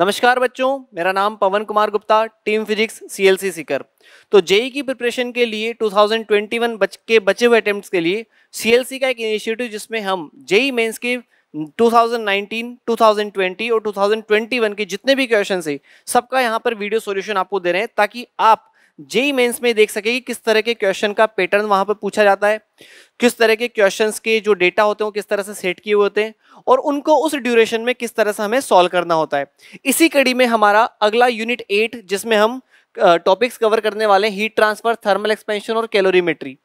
नमस्कार बच्चों मेरा नाम Pawan Kumar Gupta team physics CLC Sikar तो जेई की प्रिपरेशन के लिए 2021 बच के बचे हुए अटैम्प्ट के लिए सीएलसी का एक इनिशिएटिव जिसमें हम जेई मेंस के 2019, 2020 और 2021 के जितने भी क्वेश्चन है सबका यहाँ पर वीडियो सॉल्यूशन आपको दे रहे हैं ताकि आप जेई मेंस में देख सके कि किस तरह के क्वेश्चन का पैटर्न वहां पर पूछा जाता है किस तरह के क्वेश्चंस के जो डेटा होते हैं वो किस तरह से सेट किए हुए होते हैं और उनको उस ड्यूरेशन में किस तरह से हमें सॉल्व करना होता है इसी कड़ी में हमारा अगला यूनिट एट जिसमें हम टॉपिक्स कवर करने वाले हैं हीट ट्रांसफर थर्मल एक्सपेंशन और कैलोरीमेट्री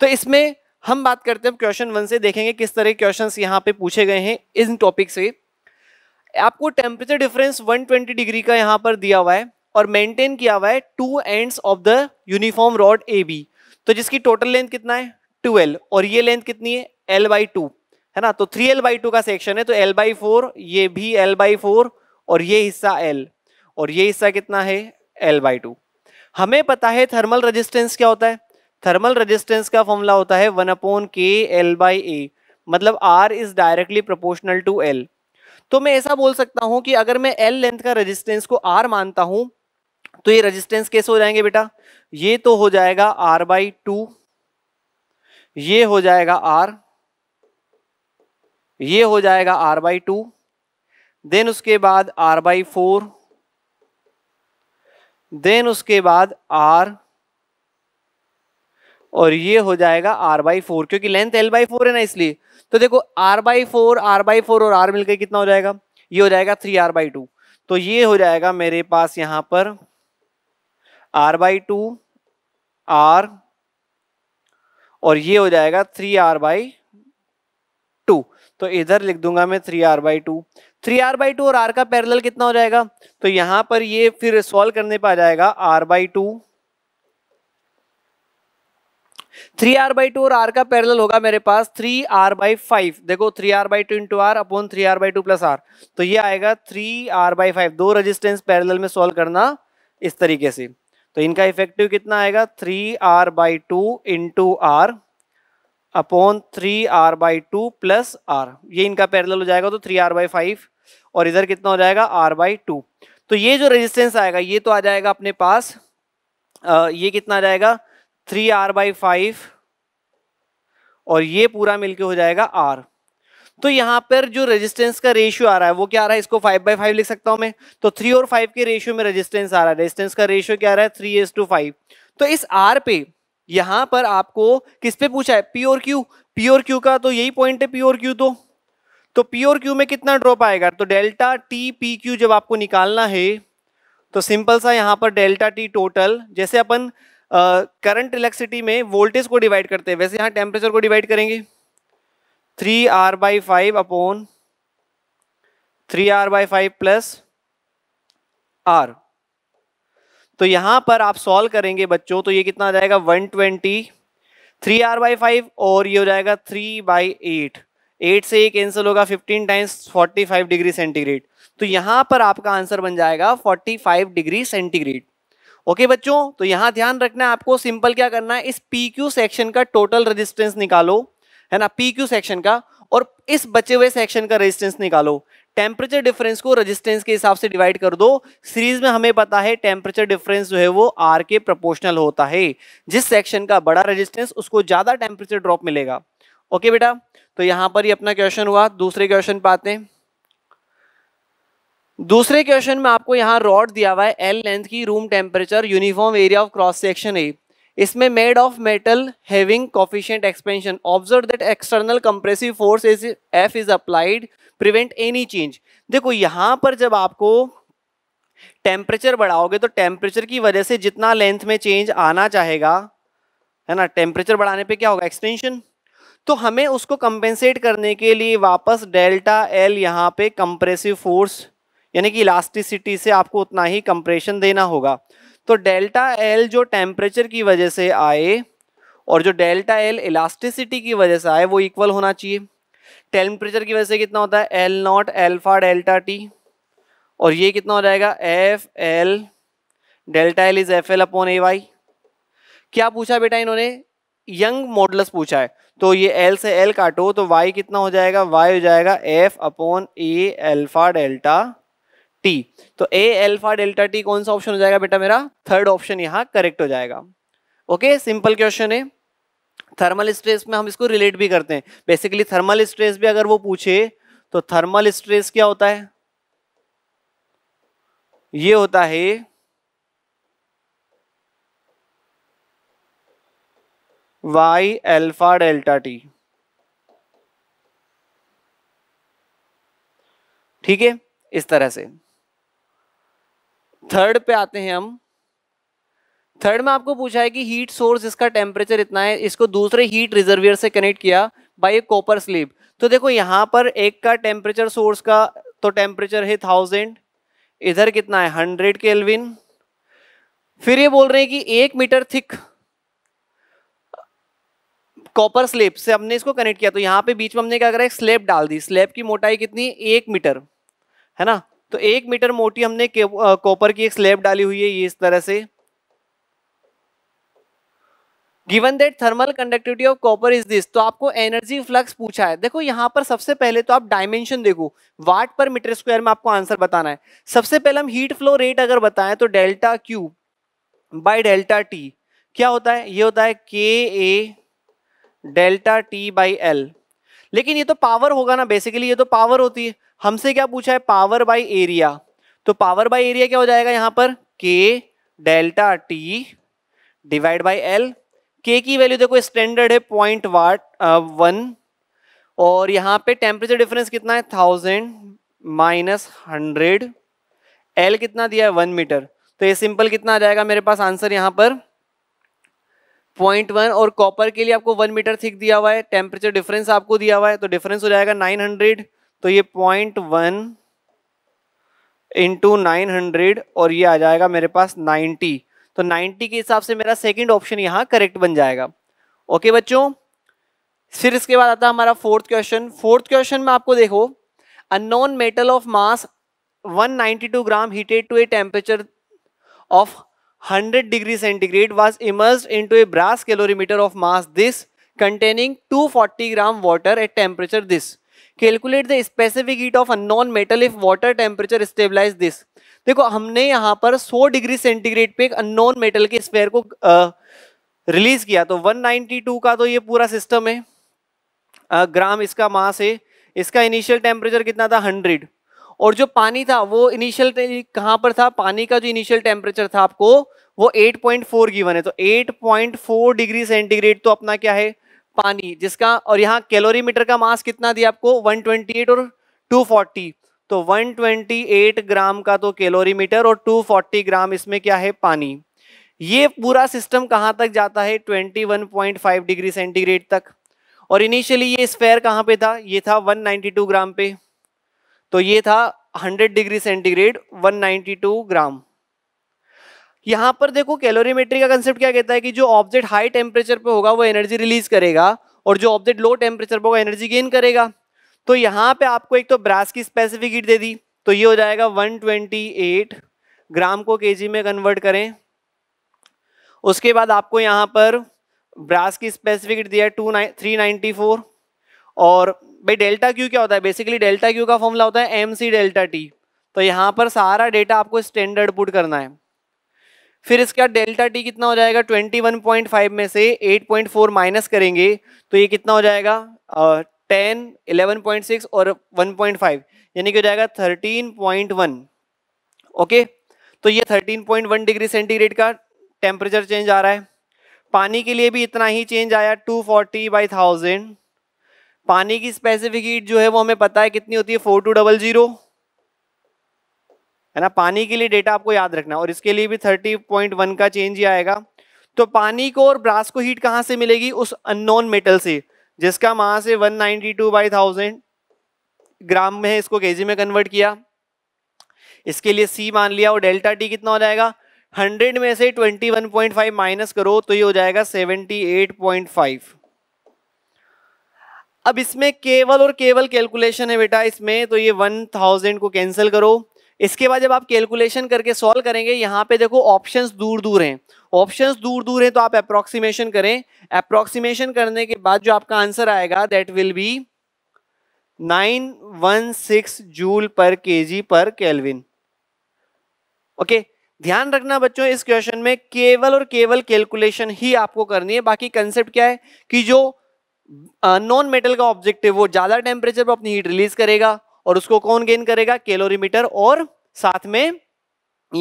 तो इसमें हम बात करते हैं क्वेश्चन वन से देखेंगे किस तरह के क्वेश्चन यहाँ पे पूछे गए हैं इन टॉपिक से आपको टेम्परेचर डिफरेंस 120 डिग्री का यहाँ पर दिया हुआ है और मेंटेन किया हुआ है two ends of the uniform rod A B तो जिसकी टोटल लेंथ कितना है ट्वेल्व और ये लेंथ कितनी है एल बाई टू है ना तो थ्री एल बाई टू का सेक्शन है तो एल बाई फोर ये भी एल बाई फोर और ये हिस्सा एल और ये हिस्सा कितना है एल बाई टू हमें पता है थर्मल रेजिस्टेंस क्या होता है थर्मल रेजिस्टेंस का फॉर्मूला होता है one upon K L by A मतलब R is directly proportional to L तो मैं ऐसा बोल सकता हूं कि अगर मैं एल लेंथ का रेजिस्टेंस को आर मानता हूं तो ये रेजिस्टेंस कैसे हो जाएंगे बेटा ये तो हो जाएगा आर बाई टू ये हो जाएगा आर ये हो जाएगा आर बाई टू देन उसके बाद आर बाई फोर देन उसके बाद आर और ये हो जाएगा आर बाई फोर क्योंकि लेंथ एल बाई फोर है ना इसलिए तो देखो R by four R by four और आर मिलकर कितना हो जाएगा ये हो जाएगा थ्री आर बाई टू तो ये हो जाएगा मेरे पास यहां पर आर बाई टू आर और ये हो जाएगा थ्री आर बाई टू तो इधर लिख दूंगा मैं three R by two three R by two और आर का पैरेलल कितना हो जाएगा तो यहां पर ये फिर सॉल्व करने पर आ जाएगा R by two three R by two और आर का पैरेलल होगा मेरे पास थ्री आर बाई फाइव देखो three R by two into R upon three R by two plus R तो ये आएगा थ्री आर बाई फाइव दो रजिस्टेंस पैरेलल में सॉल्व करना इस तरीके से तो इनका इफेक्टिव कितना आएगा three R by two into R upon three R by two plus are ये इनका पैरेलल हो जाएगा तो थ्री आर बाई फाइव और इधर कितना हो जाएगा आर बाई टू तो ये जो रेजिस्टेंस आएगा ये तो आ जाएगा अपने पास आ, ये कितना आ जाएगा थ्री आर बाई फाइव और ये पूरा मिलके हो जाएगा आर तो यहाँ पर जो रेजिस्टेंस का रेशियो आ रहा है वो क्या आ रहा है इसको फाइव बाई फाइव लिख सकता हूँ मैं तो थ्री और फाइव के रेशियो में रेजिस्टेंस आ रहा है रेजिस्टेंस का रेशियो क्या आ रहा है थ्री एस टू फाइव तो इस आर पे यहाँ पर आपको किस पे पूछा है पी और क्यू पी और क्यू का तो यही पॉइंट है पी और क्यू तो तो पी और क्यू में कितना ड्रॉप आएगा तो डेल्टा टी पी क्यू जब आपको निकालना है तो सिंपल सा यहाँ पर डेल्टा टी टोटल जैसे अपन करंट इलेक्ट्रिसिटी में वोल्टेज को डिवाइड करते हैं वैसे यहाँ टेम्परेचर को डिवाइड करेंगे three R by five upon three R by five plus R तो यहां पर आप सॉल्व करेंगे बच्चों तो ये कितना आ जाएगा one twenty three R by five और ये हो जाएगा थ्री बाई एट एट से एक आंसर होगा fifteen times forty five degree centigrade तो यहां पर आपका आंसर बन जाएगा forty five degree centigrade okay बच्चों तो यहां ध्यान रखना है आपको सिंपल क्या करना है इस पी क्यू सेक्शन का टोटल रेजिस्टेंस निकालो है ना पी क्यू सेक्शन का और इस बचे हुए सेक्शन का रेजिस्टेंस निकालो टेम्परेचर डिफरेंस को रेजिस्टेंस के हिसाब से डिवाइड कर दो सीरीज में हमें पता है टेम्परेचर डिफरेंस जो है वो आर के प्रोपोर्शनल होता है जिस सेक्शन का बड़ा रेजिस्टेंस उसको ज्यादा टेम्परेचर ड्रॉप मिलेगा ओके बेटा तो यहां पर ही अपना क्वेश्चन हुआ दूसरे क्वेश्चन पे आते हैं दूसरे क्वेश्चन में आपको यहाँ रॉड दिया हुआ है एल लेंथ की room temperature uniform area of cross section है इसमें made of metal having coefficient expansion observe that external compressive force is F is applied prevent any change देखो यहाँ पर जब आपको टेम्परेचर बढ़ाओगे तो टेम्परेचर की वजह से जितना लेंथ में चेंज आना चाहेगा है ना टेम्परेचर बढ़ाने पे क्या होगा एक्सटेंशन तो हमें उसको कंपेंसेट करने के लिए वापस डेल्टा एल यहाँ पे कंप्रेसिव फोर्स यानी कि इलास्टिसिटी से आपको उतना ही कंप्रेशन देना होगा तो डेल्टा एल जो टेम्परेचर की वजह से आए और जो डेल्टा एल इलास्टिसिटी की वजह से आए वो इक्वल होना चाहिए टेम्परेचर की वजह से कितना होता है L naught alpha delta T और ये कितना हो जाएगा F L delta L is F L upon A Y क्या पूछा बेटा इन्होंने यंग मॉडल्स पूछा है तो ये एल से एल काटो तो वाई कितना हो जाएगा वाई हो जाएगा F upon A alpha delta T तो ए एल्फा डेल्टा टी कौन सा ऑप्शन हो जाएगा बेटा मेरा थर्ड ऑप्शन यहाँ करेक्ट हो जाएगा ओके सिंपल क्वेश्चन है थर्मल स्ट्रेस में हम इसको रिलेट भी करते हैं बेसिकली थर्मल स्ट्रेस भी अगर वो पूछे तो थर्मल स्ट्रेस क्या होता है ये होता है वाई एल्फा डेल्टा टी ठीक है इस तरह से थर्ड पे आते हैं हम थर्ड में आपको पूछा है कि हीट सोर्स इसका टेम्परेचर इतना है इसको दूसरे हीट रिजर्वियर से कनेक्ट किया बाय ए कॉपर स्लीप तो देखो यहाँ पर एक का टेम्परेचर सोर्स का तो टेम्परेचर है थाउजेंड इधर कितना है हंड्रेड एलविन फिर ये बोल रहे हैं कि एक मीटर थिक कॉपर स्लेब से हमने इसको कनेक्ट किया तो यहाँ पे बीच में हमने क्या करा एक स्लेब डाल दी स्लेब की मोटाई कितनी एक मीटर है ना तो एक मीटर मोटी हमने कॉपर की एक स्लैब डाली हुई है ये इस तरह से given that thermal conductivity of copper is this तो आपको एनर्जी फ्लक्स पूछा है देखो यहाँ पर सबसे पहले तो आप डायमेंशन देखो वाट पर मीटर स्क्वायर में आपको आंसर बताना है सबसे पहले हम हीट फ्लो रेट अगर बताएं तो delta Q by delta T क्या होता है ये होता है K A delta T by L लेकिन ये तो पावर होगा ना बेसिकली ये तो पावर होती है हमसे क्या पूछा है पावर बाय एरिया तो पावर बाय एरिया क्या हो जाएगा यहाँ पर K delta T divide by L K की वैल्यू देखो स्टैंडर्ड है पॉइंट वाट वन और यहाँ पे टेम्परेचर डिफरेंस कितना है थाउजेंड माइनस हंड्रेड एल कितना दिया है वन मीटर तो ये सिंपल कितना आ जाएगा मेरे पास आंसर यहाँ पर पॉइंट वन और कॉपर के लिए आपको वन मीटर थिक दिया हुआ है टेम्परेचर डिफरेंस आपको दिया हुआ है तो डिफरेंस हो जाएगा नाइन हंड्रेड तो ये point one into nine hundred और ये आ जाएगा मेरे पास नाइन्टी तो नाइन्टी के हिसाब से मेरा सेकंड ऑप्शन यहाँ करेक्ट बन जाएगा ओके बच्चों फिर इसके बाद आता हमारा फोर्थ क्वेश्चन फोर्थ क्वेश्चन में आपको देखो unknown metal of mass one two gram heated to a temperature of hundred degree centigrade was immerse into a brass calorimeter of mass this containing 240 gram water at temperature this calculate the specific heat of a non metal if water temperature stabilize this देखो हमने यहाँ पर 100 degree centigrade पे एक unknown metal के sphere को release किया तो 192 का तो ये पूरा सिस्टम है आ, ग्राम इसका मास है इसका इनिशियल टेम्परेचर कितना था 100 और जो पानी था वो इनिशियल कहाँ पर था पानी का जो इनिशियल टेम्परेचर था आपको वो 8.4 गिवन है तो 8.4 डिग्री सेंटीग्रेड तो अपना क्या है पानी जिसका और यहाँ कैलोरीमीटर का मास कितना दिया आपको 128 और 240 तो 128 ग्राम का तो कैलोरीमीटर और 240 ग्राम इसमें क्या है पानी ये पूरा सिस्टम कहाँ तक जाता है 21.5 डिग्री सेंटीग्रेड तक और इनिशियली ये स्फेयर कहाँ पे था ये था 192 ग्राम पे तो ये था 100 डिग्री सेंटीग्रेड 192 ग्राम यहां पर देखो कैलोरीमेट्री का कंसेप्ट क्या कहता है कि जो ऑब्जेक्ट हाई टेम्परेचर पे होगा वो एनर्जी रिलीज करेगा और जो ऑब्जेक्ट लो टेम्परेचर पर होगा एनर्जी गेन करेगा तो यहाँ पे आपको एक तो ब्रास की स्पेसिफिक हीट दे दी तो ये हो जाएगा 128 ग्राम को के में कन्वर्ट करें उसके बाद आपको यहाँ पर ब्रास की स्पेसिफिक हीट दिया टू नाइन और भाई डेल्टा क्यू क्या होता है बेसिकली डेल्टा क्यू का फॉर्मूला होता है एम सी डेल्टा टी तो यहाँ पर सारा डेटा आपको स्टैंडर्ड पुट करना है फिर इसके बाद डेल्टा टी कितना हो जाएगा 21.5 में से 8.4 माइनस करेंगे तो ये कितना हो जाएगा टेन इलेवन पॉइंट सिक्स और वन पॉइंट फाइव यानी कि हो जाएगा थर्टीन पॉइंट वन ओके तो ये thirteen point one degree centigrade का टेम्परेचर चेंज आ रहा है पानी के लिए भी इतना ही चेंज आया टू फोर्टी बाई थाउजेंड पानी की स्पेसिफिक हीट जो है वो हमें पता है कितनी होती है फोर टू डबल जीरो है ना पानी के लिए डेटा आपको याद रखना और इसके लिए भी 30.1 का चेंज ही आएगा तो पानी को और ब्रास को हीट कहाँ से मिलेगी उस अननोन मेटल से जिसका मास है 192 ninety two by thousand gram में इसको केजी में कन्वर्ट किया इसके लिए सी मान लिया और डेल्टा टी कितना हो जाएगा 100 में से 21.5 माइनस करो तो ये हो जाएगा 78.5 अब इसमें केवल और केवल कैलकुलेशन है बेटा इसमें तो ये 1000 को कैंसिल करो इसके बाद जब आप कैलकुलेशन करके सॉल्व करेंगे यहाँ पे देखो ऑप्शंस दूर दूर हैं ऑप्शंस दूर दूर हैं तो आप अप्रोक्सीमेशन करें अप्रोक्सीमेशन करने के बाद जो आपका आंसर आएगा that will be 916 joule per KG per kelvin okay ध्यान रखना बच्चों इस क्वेश्चन में केवल और केवल कैलकुलेशन ही आपको करनी है बाकी कंसेप्ट क्या है कि जो नॉन मेटल का ऑब्जेक्ट है वो ज़्यादा टेम्परेचर पर अपनी हीट रिलीज करेगा और उसको कौन गेन करेगा कैलोरीमीटर और साथ में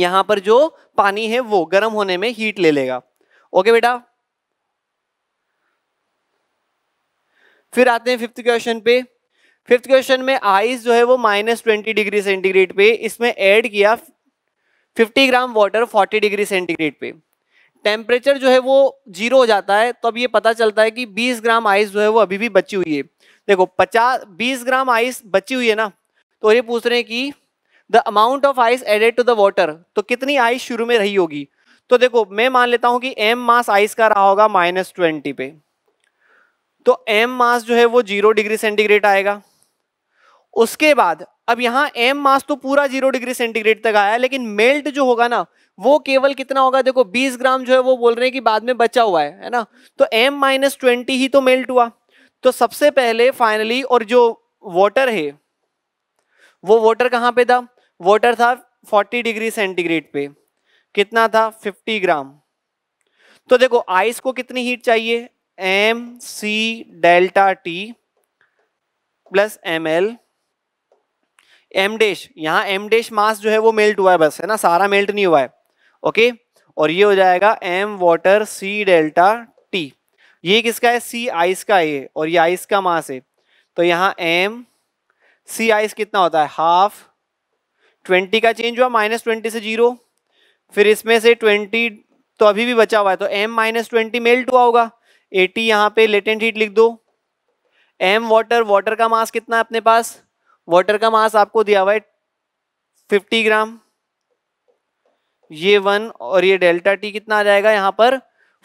यहां पर जो पानी है वो गर्म होने में हीट ले लेगा ओके बेटा फिर आते हैं फिफ्थ क्वेश्चन पे फिफ्थ क्वेश्चन में आइस जो है वो माइनस ट्वेंटी डिग्री सेंटीग्रेड पे इसमें ऐड किया fifty gram water forty degree centigrade पे टेम्परेचर जो है वो जीरो हो जाता है तो अब ये पता चलता है कि बीस ग्राम आइस जो है वो अभी भी बची हुई है देखो पचास बीस ग्राम आइस बची हुई है ना तो ये पूछ रहे हैं कि the amount of ice added to the water तो कितनी आइस शुरू में रही होगी तो देखो मैं मान लेता हूं कि एम मास आइस का रहा होगा माइनस ट्वेंटी पे तो एम मास जो है वो जीरो डिग्री सेंटीग्रेड आएगा उसके बाद अब यहाँ एम मास तो पूरा जीरो डिग्री सेंटीग्रेड तक आया लेकिन मेल्ट जो होगा ना वो केवल कितना होगा देखो 20 ग्राम जो है वो बोल रहे हैं कि बाद में बचा हुआ है है ना तो एम माइनस ट्वेंटी ही तो मेल्ट हुआ तो सबसे पहले फाइनली और जो वाटर है वो वाटर कहाँ पे था वाटर था 40 डिग्री सेंटीग्रेड पे कितना था 50 ग्राम तो देखो आइस को कितनी हीट चाहिए M C delta T plus M L M dash यहाँ एम डेश मास जो है वो मेल्ट हुआ है बस है ना सारा मेल्ट नहीं हुआ है ओके और ये हो जाएगा M water C delta T ये किसका है सी आइस का है और ये आइस का मास है तो यहाँ एम सी आइस कितना होता है हाफ ट्वेंटी का चेंज हुआ माइनस ट्वेंटी से जीरो फिर इसमें से ट्वेंटी तो अभी भी बचा हुआ है तो एम माइनस ट्वेंटी मेल्ट हुआ होगा एटी यहाँ पे लेटेंट हीट लिख दो एम वाटर वाटर का मास कितना है अपने पास वाटर का मास आपको दिया हुआ है फिफ्टी ग्राम ये वन और ये डेल्टा टी कितना आ जाएगा यहाँ पर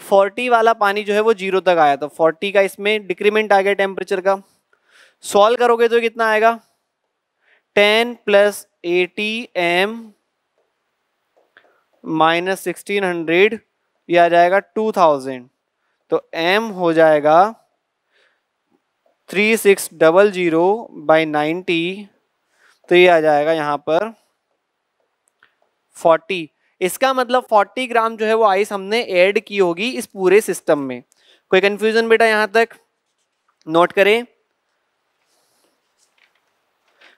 फोर्टी वाला पानी जो है वो जीरो तक आया था फोर्टी का इसमें डिक्रीमेंट आ गया टेम्परेचर का सॉल्व करोगे तो कितना आएगा ten plus eighty M minus sixteen hundred ये आ जाएगा टू थाउजेंड तो एम हो जाएगा three six double zero by ninety तो ये आ जाएगा यहाँ पर फोर्टी इसका मतलब 40 ग्राम जो है वो आइस हमने ऐड की होगी इस पूरे सिस्टम में कोई कंफ्यूजन बेटा यहां तक नोट करें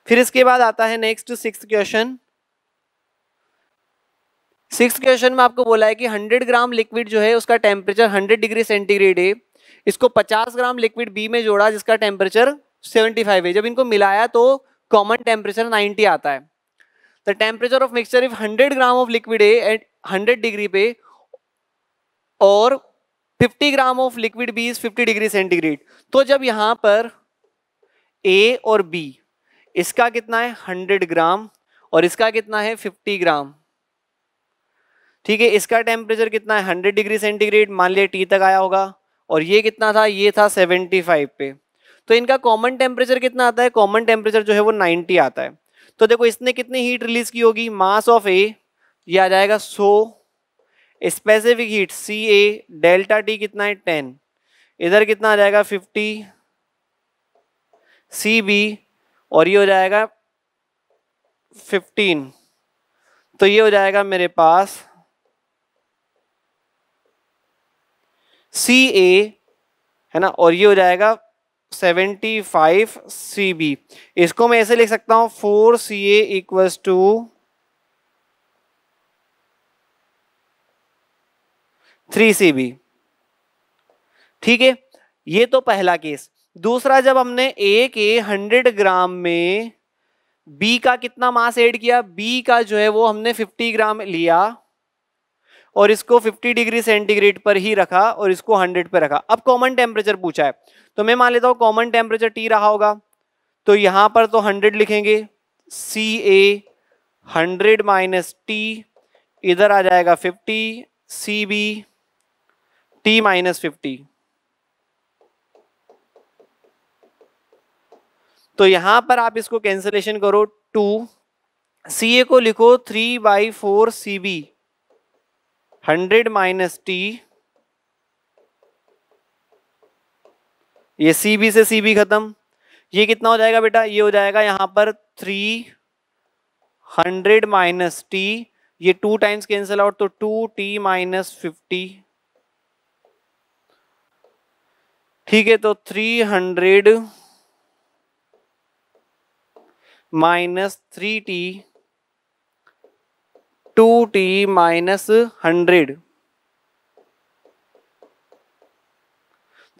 फिर इसके बाद आता है next six question six question में आपको बोला है कि 100 ग्राम लिक्विड जो है उसका टेम्परेचर 100 डिग्री सेंटीग्रेड है इसको 50 ग्राम लिक्विड बी में जोड़ा जिसका टेम्परेचर 75 है जब इनको मिलाया तो कॉमन टेम्परेचर 90 आता है the temperature of mixture if 100 gram of liquid A at 100 degree पे और 50 gram of liquid B is 50 degree centigrade तो जब यहां पर ए और बी इसका कितना है 100 ग्राम और इसका कितना है 50 ग्राम ठीक है इसका टेम्परेचर कितना है 100 डिग्री सेंटीग्रेड मान लिया टी तक आया होगा और ये कितना था ये था 75 पे तो इनका कॉमन टेम्परेचर कितना आता है कॉमन टेम्परेचर जो है वो 90 आता है तो देखो इसने कितनी हीट रिलीज की होगी मास ऑफ ए ये आ जाएगा so specific heat C A delta T कितना है टेन इधर कितना आ जाएगा फिफ्टी सी बी और ये हो जाएगा फिफ्टीन तो ये हो जाएगा मेरे पास सी ए है ना और ये हो जाएगा सेवेंटी फाइव सी बी इसको मैं ऐसे लिख सकता हूँ four C A to three C B ठीक है ये तो पहला केस दूसरा जब हमने ए के हंड्रेड ग्राम में बी का कितना मास ऐड किया बी का जो है वो हमने फिफ्टी ग्राम लिया और इसको 50 डिग्री सेंटीग्रेड पर ही रखा और इसको 100 पर रखा अब कॉमन टेम्परेचर पूछा है तो मैं मान लेता हूँ कॉमन टेम्परेचर टी रहा होगा तो यहाँ पर तो 100 लिखेंगे C A hundred minus T इधर आ जाएगा 50 C B T minus fifty तो यहां पर आप इसको कैंसिलेशन करो टू सी ए को लिखो three by four C B hundred minus T ये सी बी से सी बी खत्म ये कितना हो जाएगा बेटा ये हो जाएगा यहां पर थ्री हंड्रेड माइनस टी ये टू टाइम्स कैंसिल आउट तो टू टी माइनस फिफ्टी ठीक है तो three hundred minus three T two T minus hundred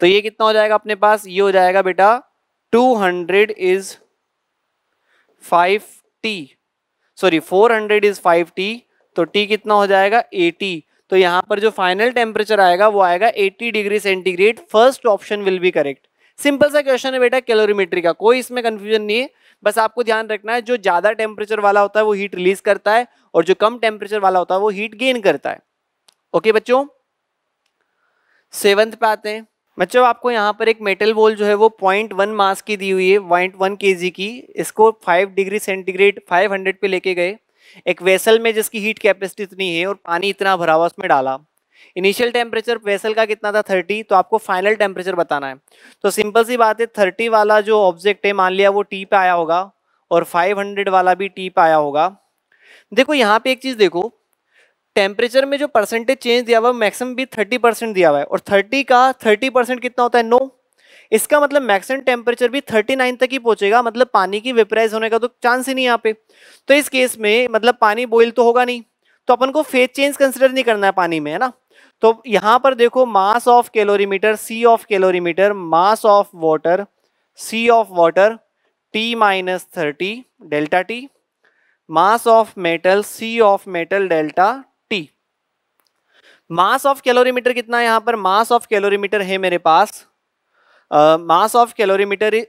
तो ये कितना हो जाएगा अपने पास ये हो जाएगा बेटा two hundred is five T sorry four hundred is five T तो टी कितना हो जाएगा एटी तो यहां पर जो फाइनल टेम्परेचर आएगा वो आएगा 80 degree centigrade first option will be correct simple सा क्वेश्चन है बेटा कैलोरीमेट्री का कोई इसमें कंफ्यूजन नहीं है बस आपको ध्यान रखना है जो ज़्यादा टेम्परेचर वाला होता है वो हीट रिलीज करता है और जो कम टेम्परेचर वाला होता है वो हीट गेन करता है ओके बच्चों सेवंथ पे आते हैं बच्चों आपको यहाँ पर एक मेटल बॉल जो है वो पॉइंट वन मास की दी हुई है पॉइंट वन के की इसको five degree centigrade five hundred पे लेके गए एक वेसल में जिसकी हीट कैपेसिटी इतनी है और पानी इतना भरा हुआ उसमें डाला इनिशियल टेम्परेचर वेसल का कितना था थर्टी तो आपको फाइनल टेम्परेचर बताना है तो सिंपल सी बात है थर्टी वाला जो ऑब्जेक्ट है मान लिया वो टी पे आया होगा और फाइव हंड्रेड वाला भी टी पे आया होगा देखो यहाँ पे एक चीज़ देखो टेम्परेचर में जो परसेंटेज चेंज दिया हुआ है मैक्सिमम भी थर्टी परसेंट दिया हुआ है और थर्टी का थर्टी परसेंट कितना होता है नो no. इसका मतलब मैक्सिमम टेम्परेचर भी 39 तक ही पहुंचेगा मतलब पानी की वेपराइज होने का तो चांस ही नहीं यहाँ पे तो इस केस में मतलब पानी बॉइल तो होगा नहीं तो अपन को फेज चेंज कंसिडर नहीं करना है पानी में है ना तो यहां पर देखो mass of calorimeter C of calorimeter mass of water C of water T minus thirty delta T mass of metal C of metal delta T mass of calorimeter कितना है यहाँ पर मास ऑफ कैलोरीमीटर है मेरे पास mass of calorimeter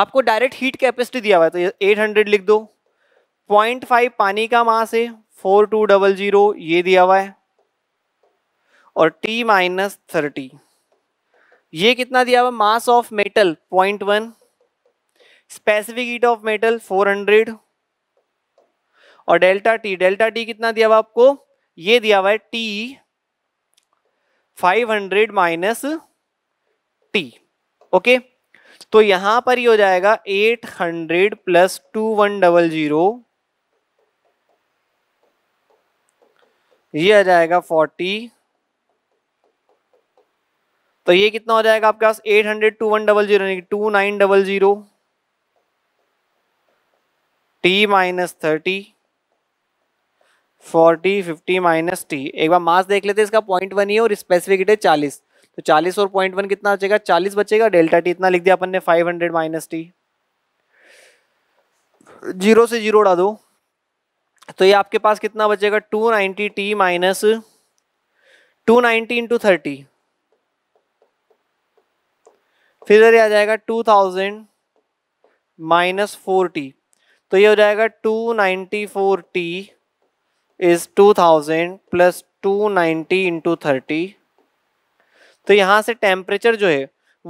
आपको direct heat capacity दिया हुआ है तो एट हंड्रेड लिख दो पॉइंट फाइव पानी का मास है फोर टू डबल जीरो ये दिया हुआ है और टी माइनस थर्टी ये कितना दिया हुआ mass of metal point one specific heat of metal four hundred और डेल्टा टी डेल्टा टी कितना दिया हुआ आपको ये दिया हुआ है T five hundred minus T okay तो यहां पर ही यह हो जाएगा eight hundred plus two one double zero आ जाएगा फोर्टी तो ये कितना हो जाएगा आपके पास eight hundred two one double zero two nine double zero T minus thirty forty fifty minus T एक बार मास देख लेते हैं इसका पॉइंट वन ही और स्पेसिफिक है चालीस तो चालीस और पॉइंट वन कितना बचेगा चालीस बचेगा डेल्टा टी इतना लिख दिया अपन ने five hundred minus T zero से जीरो उड़ा दो तो ये आपके पास कितना बचेगा two ninety T minus two ninety into thirty फिर इधर आ जाएगा two thousand minus four T तो ये हो जाएगा two ninety four T is two thousand plus two ninety into thirty तो यहाँ से टेम्परेचर जो है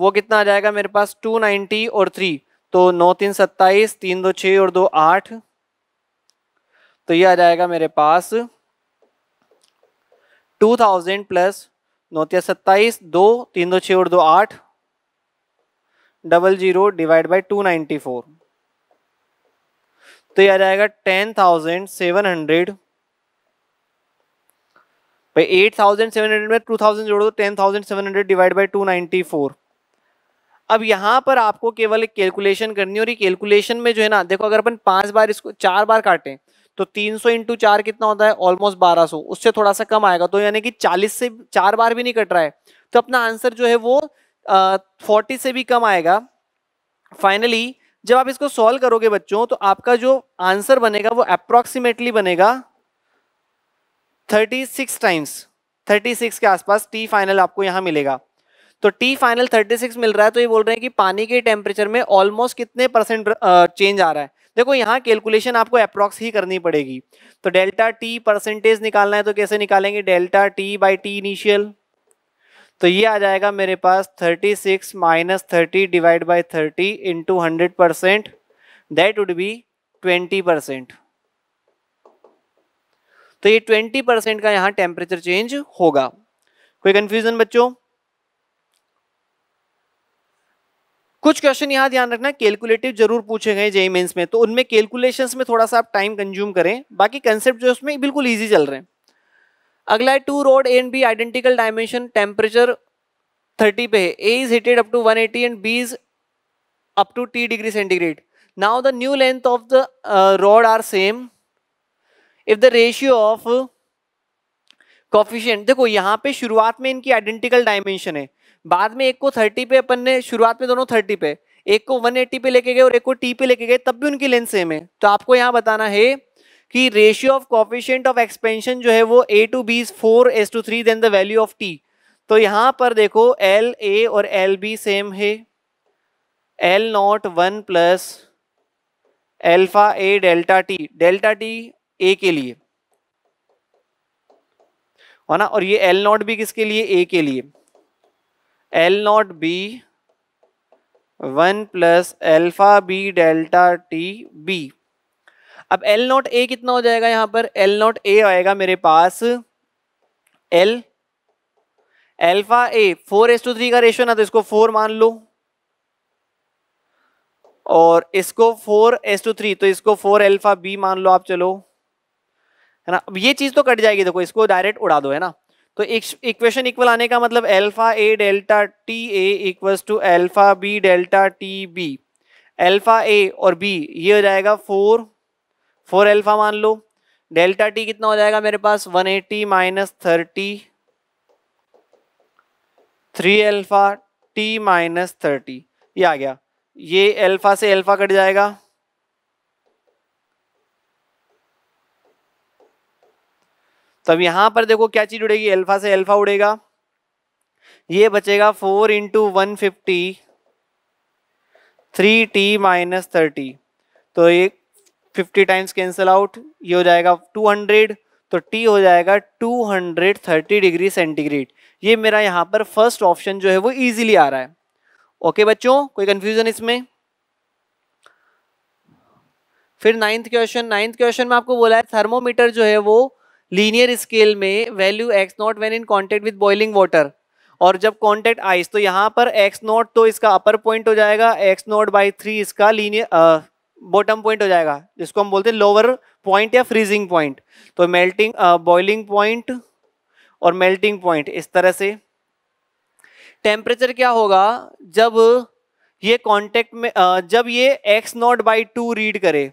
वो कितना आ जाएगा मेरे पास टू नाइन्टी और थ्री तो नौ तीन सत्ताईस तीन दो छः और दो आठ तो ये आ जाएगा मेरे पास टू थाउजेंड प्लस नौ तीन सत्ताईस दो तीन दो छः और दो आठ double zero divide by two ninety four तो यह आ जाएगा टेन थाउजेंड सेवन हंड्रेड भाई एट थाउजेंड सेवन हंड्रेड में टू थाउजेंड जोड़ो तो ten thousand seven hundred divide by two ninety four अब यहाँ पर आपको केवल एक कैलकुलेशन करनी है और ये कैलकुलेशन में जो है ना देखो अगर अपन पांच बार इसको चार बार काटें तो 300 सौ इंटू चार कितना होता है ऑलमोस्ट 1200 उससे थोड़ा सा कम आएगा तो यानी कि 40 से चार बार भी नहीं कट रहा है तो अपना आंसर जो है वो फोर्टी से भी कम आएगा फाइनली जब आप इसको सॉल्व करोगे बच्चों तो आपका जो आंसर बनेगा वो अप्रोक्सीमेटली बनेगा thirty six times thirty six के आसपास टी फाइनल आपको यहाँ मिलेगा तो टी फाइनल 36 मिल रहा है तो ये बोल रहे हैं कि पानी के टेम्परेचर में ऑलमोस्ट कितने परसेंट चेंज आ रहा है देखो यहाँ कैलकुलेशन आपको अप्रॉक्स ही करनी पड़ेगी तो डेल्टा टी परसेंटेज निकालना है तो कैसे निकालेंगे delta T by T initial तो ये आ जाएगा मेरे पास 36 six minus thirty divide by thirty into hundred percent that would be 20 percent तो ये 20 परसेंट का यहाँ टेम्परेचर चेंज होगा कोई कंफ्यूजन बच्चों कुछ क्वेश्चन यहाँ ध्यान रखना कैलकुलेटिव जरूर पूछे गए जेई मेन्स में तो उनमें कैलकुलेशंस में थोड़ा सा आप टाइम कंज्यूम करें बाकी कंसेप्ट जो उसमें बिल्कुल ईजी चल रहे हैं अगला है two rod A and B identical dimension temperature thirty पे है A is heated up to one eighty and B is up to T degree centigrade now the new length of the rod are same if the ratio of coefficient देखो यहाँ पे शुरुआत में इनकी identical dimension है बाद में एक को 30 पे अपन ने शुरुआत में दोनों 30 पे एक को 180 पे लेके गए और एक को टी पे लेके गए तब भी उनकी लेंथ सेम है तो आपको यहाँ बताना है कि ratio of coefficient of expansion जो है वो A to B four is to three then the value of T तो यहाँ पर देखो एल ए और एल बी सेम है L naught one plus alpha A delta T delta T A के लिए है ना और ये एल नॉट बी किसके लिए ए के लिए L naught B one plus alpha B delta T B अब एल नॉट ए कितना हो जाएगा यहाँ पर एल नॉट ए आएगा मेरे पास L alpha A four is to three का रेशो ना तो इसको फोर मान लो और इसको फोर एस टू थ्री तो इसको फोर एल्फा बी मान लो आप चलो है ना अब ये चीज तो कट जाएगी देखो इसको डायरेक्ट उड़ा दो है ना तो इक्वेशन इक्वल आने का मतलब alpha A delta T A equal to alpha B delta T B alpha A और बी ये हो जाएगा फोर फोर एल्फा मान लो डेल्टा टी कितना हो जाएगा मेरे पास 180 eighty minus thirty three alpha T minus thirty ये आ गया ये एल्फा से एल्फा कट जाएगा तब यहां पर देखो क्या चीज उड़ेगी एल्फा से एल्फा उड़ेगा ये बचेगा four into one fifty three T minus thirty तो ये फिफ्टी टाइम्स कैंसिल आउट ये हो जाएगा टू हंड्रेड तो टी हो जाएगा two hundred thirty degree centigrade ये मेरा यहाँ पर फर्स्ट ऑप्शन जो है वो इजीली आ रहा है ओके बच्चों कोई कंफ्यूजन इसमें फिर नाइन्थ क्वेश्चन नाइन्थ क्वेश्चन में आपको बोला है थर्मोमीटर जो है वो लीनियर स्केल में value X naught when in contact with boiling water और जब कॉन्टेक्ट आइस तो यहाँ पर एक्स नॉट तो इसका अपर पॉइंट हो जाएगा एक्स नॉट बाई थ्री इसका लीनियर बॉटम पॉइंट हो जाएगा जिसको हम बोलते हैं लोअर पॉइंट या फ्रीजिंग पॉइंट तो मेल्टिंग बॉइलिंग पॉइंट और मेल्टिंग पॉइंट इस तरह से टेम्परेचर क्या होगा जब ये कांटेक्ट में uh, जब ये X naught by two read करे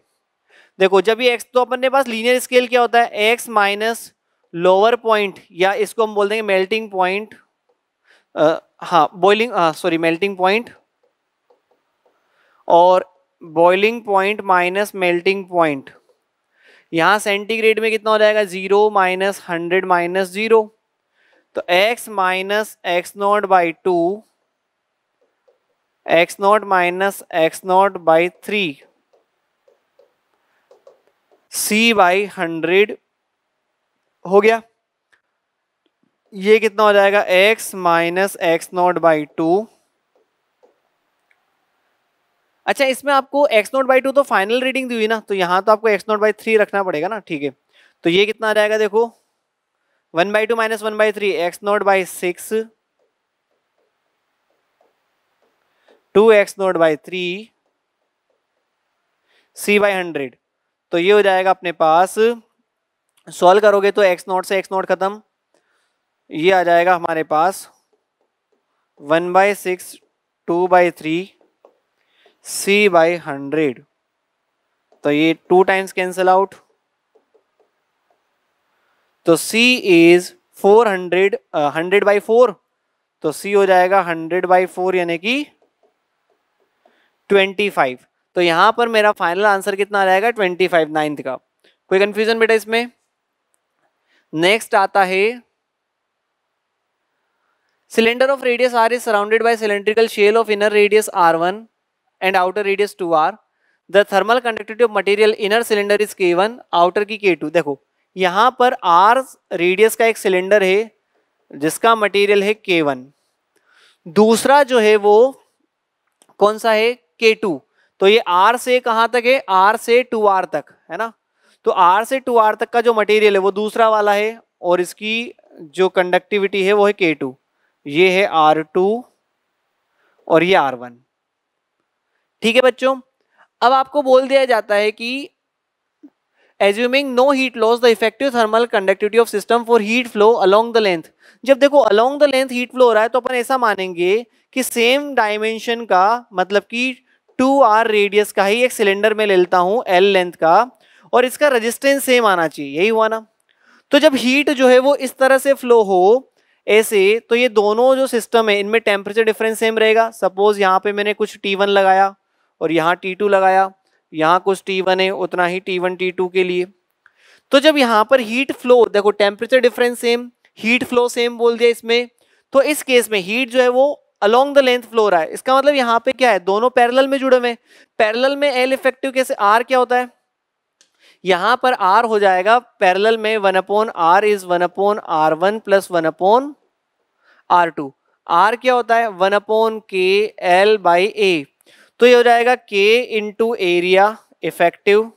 देखो जब ये एक्स तो अपने पास लीनियर स्केल क्या होता है एक्स माइनस लोअर पॉइंट या इसको हम बोल देंगे मेल्टिंग पॉइंट हाँ बॉइलिंग सॉरी मेल्टिंग पॉइंट और boiling point minus melting point यहाँ सेंटीग्रेड में कितना हो जाएगा zero minus hundred minus zero तो X minus X naught by two X naught minus X naught by three C by hundred हो गया ये कितना हो जाएगा X minus X naught by two अच्छा इसमें आपको एक्स नोट बाई टू तो फाइनल रीडिंग दी हुई ना तो यहाँ तो आपको एक्स नोट बाई थ्री रखना पड़ेगा ना ठीक है तो ये कितना आ जाएगा देखो one by two minus one by three X naught by six two X naught by three C by hundred तो ये हो जाएगा अपने पास सॉल्व करोगे तो एक्स नोट से एक्स नोट खत्म ये आ जाएगा हमारे पास one by six two by three C by hundred तो ये टू टाइम्स कैंसिल आउट तो C is four hundred hundred by four तो सी हो जाएगा हंड्रेड बाई फोर यानी कि ट्वेंटी फाइव तो यहां पर मेरा फाइनल आंसर कितना रहेगा ट्वेंटी फाइव नाइन्थ का कोई कंफ्यूजन बेटा इसमें नेक्स्ट आता है cylinder of radius R is surrounded by cylindrical shell of inner radius R one and and outer radius 2r the thermal conductivity of inner cylinder is K one outer की K to देखो यहाँ पर are radius का एक cylinder है जिसका material है के वन दूसरा जो है वो कौन सा है के टू तो ये आर से कहाँ तक है आर से टू आर तक है ना तो आर से टू आर तक का जो मटेरियल है वो दूसरा वाला है और इसकी जो कंडक्टिविटी है वो है के टू ये है आर टू और ये आर वन ठीक है बच्चों अब आपको बोल दिया जाता है कि assuming no heat loss the effective thermal conductivity of system for heat flow along the length जब देखो along the length heat flow हो रहा है तो अपन ऐसा मानेंगे कि सेम डायमेंशन का मतलब कि टू आर रेडियस का ही एक सिलेंडर में ले लेता हूँ एल लेंथ का और इसका रेजिस्टेंस सेम आना चाहिए यही हुआ ना तो जब हीट जो है वो इस तरह से फ्लो हो ऐसे तो ये दोनों जो सिस्टम है इनमें टेम्परेचर डिफरेंस सेम रहेगा सपोज यहाँ पे मैंने कुछ T1 लगाया और यहाँ टी टू लगाया यहाँ कुछ टी वन है उतना ही टी वन टी टू के लिए तो जब यहाँ पर हीट फ्लो देखो temperature difference same heat flow same बोल दिया इसमें तो इस केस में हीट जो है वो अलोंग द लेंथ फ्लो रहा है इसका मतलब यहाँ पे क्या है दोनों पैरेलल में जुड़े हुए पैरेलल में एल इफेक्टिव कैसे आर क्या होता है यहाँ पर आर हो जाएगा पैरेलल में one upon R is one upon R one plus one upon R two R क्या होता है one upon K L by A तो ये हो जाएगा K into area effective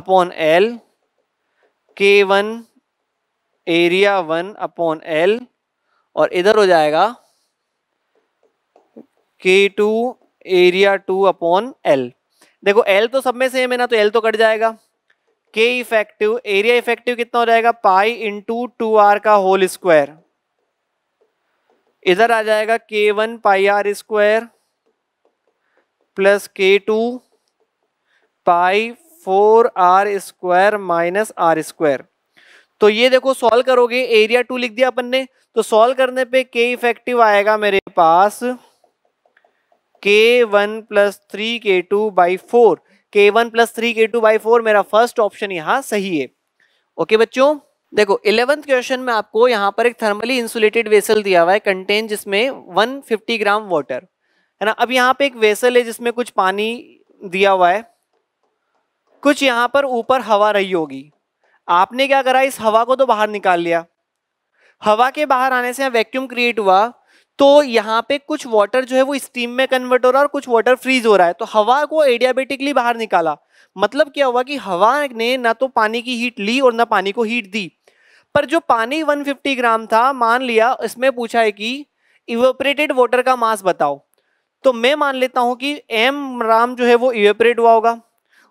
upon L K one area one upon L और इधर हो जाएगा K two area two upon L देखो एल तो सब में सेम है ना तो एल तो कट जाएगा के इफेक्टिव एरिया इफेक्टिव कितना हो जाएगा पाई इंटू टू आर का होल स्क्वायर इधर आ जाएगा K one pi R square plus K two pi four R square minus R square तो ये देखो सॉल्व करोगे एरिया टू लिख दिया अपन ने तो सॉल्व करने पे के इफेक्टिव आएगा मेरे पास K one plus three K two by four K one plus three K two by four मेरा फर्स्ट ऑप्शन यहाँ सही है ओके बच्चों देखो इलेवंथ क्वेश्चन में आपको यहाँ पर एक थर्मली इंसुलेटेड वेसल दिया हुआ है कंटेन जिसमें 150 ग्राम वाटर है ना अब यहाँ पे एक वेसल है जिसमें कुछ पानी दिया हुआ है कुछ यहाँ पर ऊपर हवा रही होगी आपने क्या करा इस हवा को तो बाहर निकाल लिया हवा के बाहर आने से वैक्यूम क्रिएट हुआ तो यहाँ पे कुछ वाटर जो है वो स्टीम में कन्वर्ट हो रहा है और कुछ वाटर फ्रीज हो रहा है तो हवा को एडियाबेटिकली बाहर निकाला मतलब क्या हुआ कि हवा ने ना तो पानी की हीट ली और ना पानी को हीट दी पर जो पानी 150 ग्राम था मान लिया इसमें पूछा है कि इवोपरेटेड वाटर का मास बताओ तो मैं मान लेता हूं कि एम राम जो है वो इवेपरेट हुआ होगा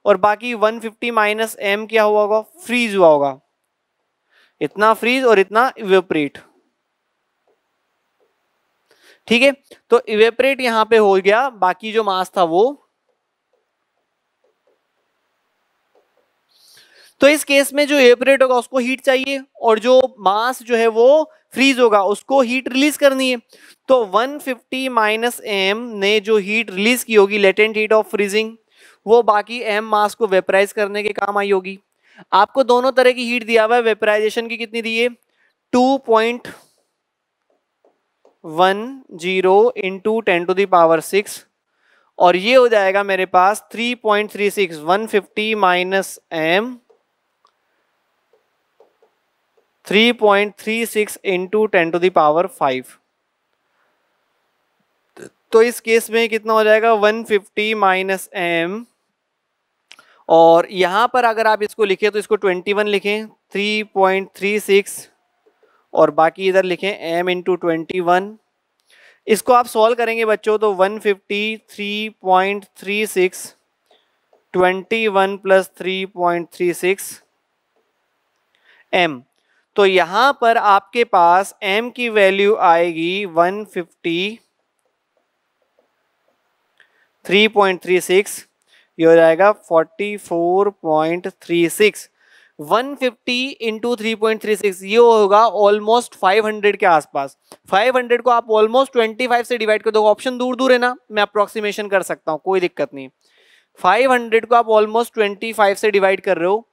और बाकी 150 फिफ्टी माइनस एम क्या हुआ होगा फ्रीज हुआ होगा इतना फ्रीज और इतना इवेपरेट ठीक है तो इवेपरेट यहां पे हो गया बाकी जो मास था वो तो इस केस में जो एवरेट होगा उसको हीट चाहिए और जो मास जो है वो फ्रीज होगा उसको हीट रिलीज करनी है तो 150 फिफ्टी माइनस एम ने जो हीट रिलीज की होगी लेटेंट हीट ऑफ फ्रीजिंग वो बाकी एम मास को वेपराइज करने के काम आई होगी आपको दोनों तरह की हीट दिया हुआ है वेपराइजेशन की कितनी दी है two point one zero into ten to power six और ये हो जाएगा मेरे पास three point three six one fifty minus M three point three six into ten to the power five तो इस केस में कितना हो जाएगा वन फिफ्टी माइनस एम और यहां पर अगर आप इसको लिखें तो इसको ट्वेंटी वन लिखें थ्री पॉइंट थ्री सिक्स और बाकी इधर लिखें एम इंटू ट्वेंटी वन इसको आप सॉल्व करेंगे बच्चों तो one fifty three point three six twenty one plus three point three six M तो यहाँ पर आपके पास m की वैल्यू आएगी 150 3.36 ये हो जाएगा 44.36 150 into three point three six ये होगा ऑलमोस्ट 500 के आसपास 500 को आप ऑलमोस्ट 25 से डिवाइड कर दो ऑप्शन दूर दूर है ना मैं अप्रोक्सीमेशन कर सकता हूँ कोई दिक्कत नहीं 500 को आप ऑलमोस्ट 25 से डिवाइड कर रहे हो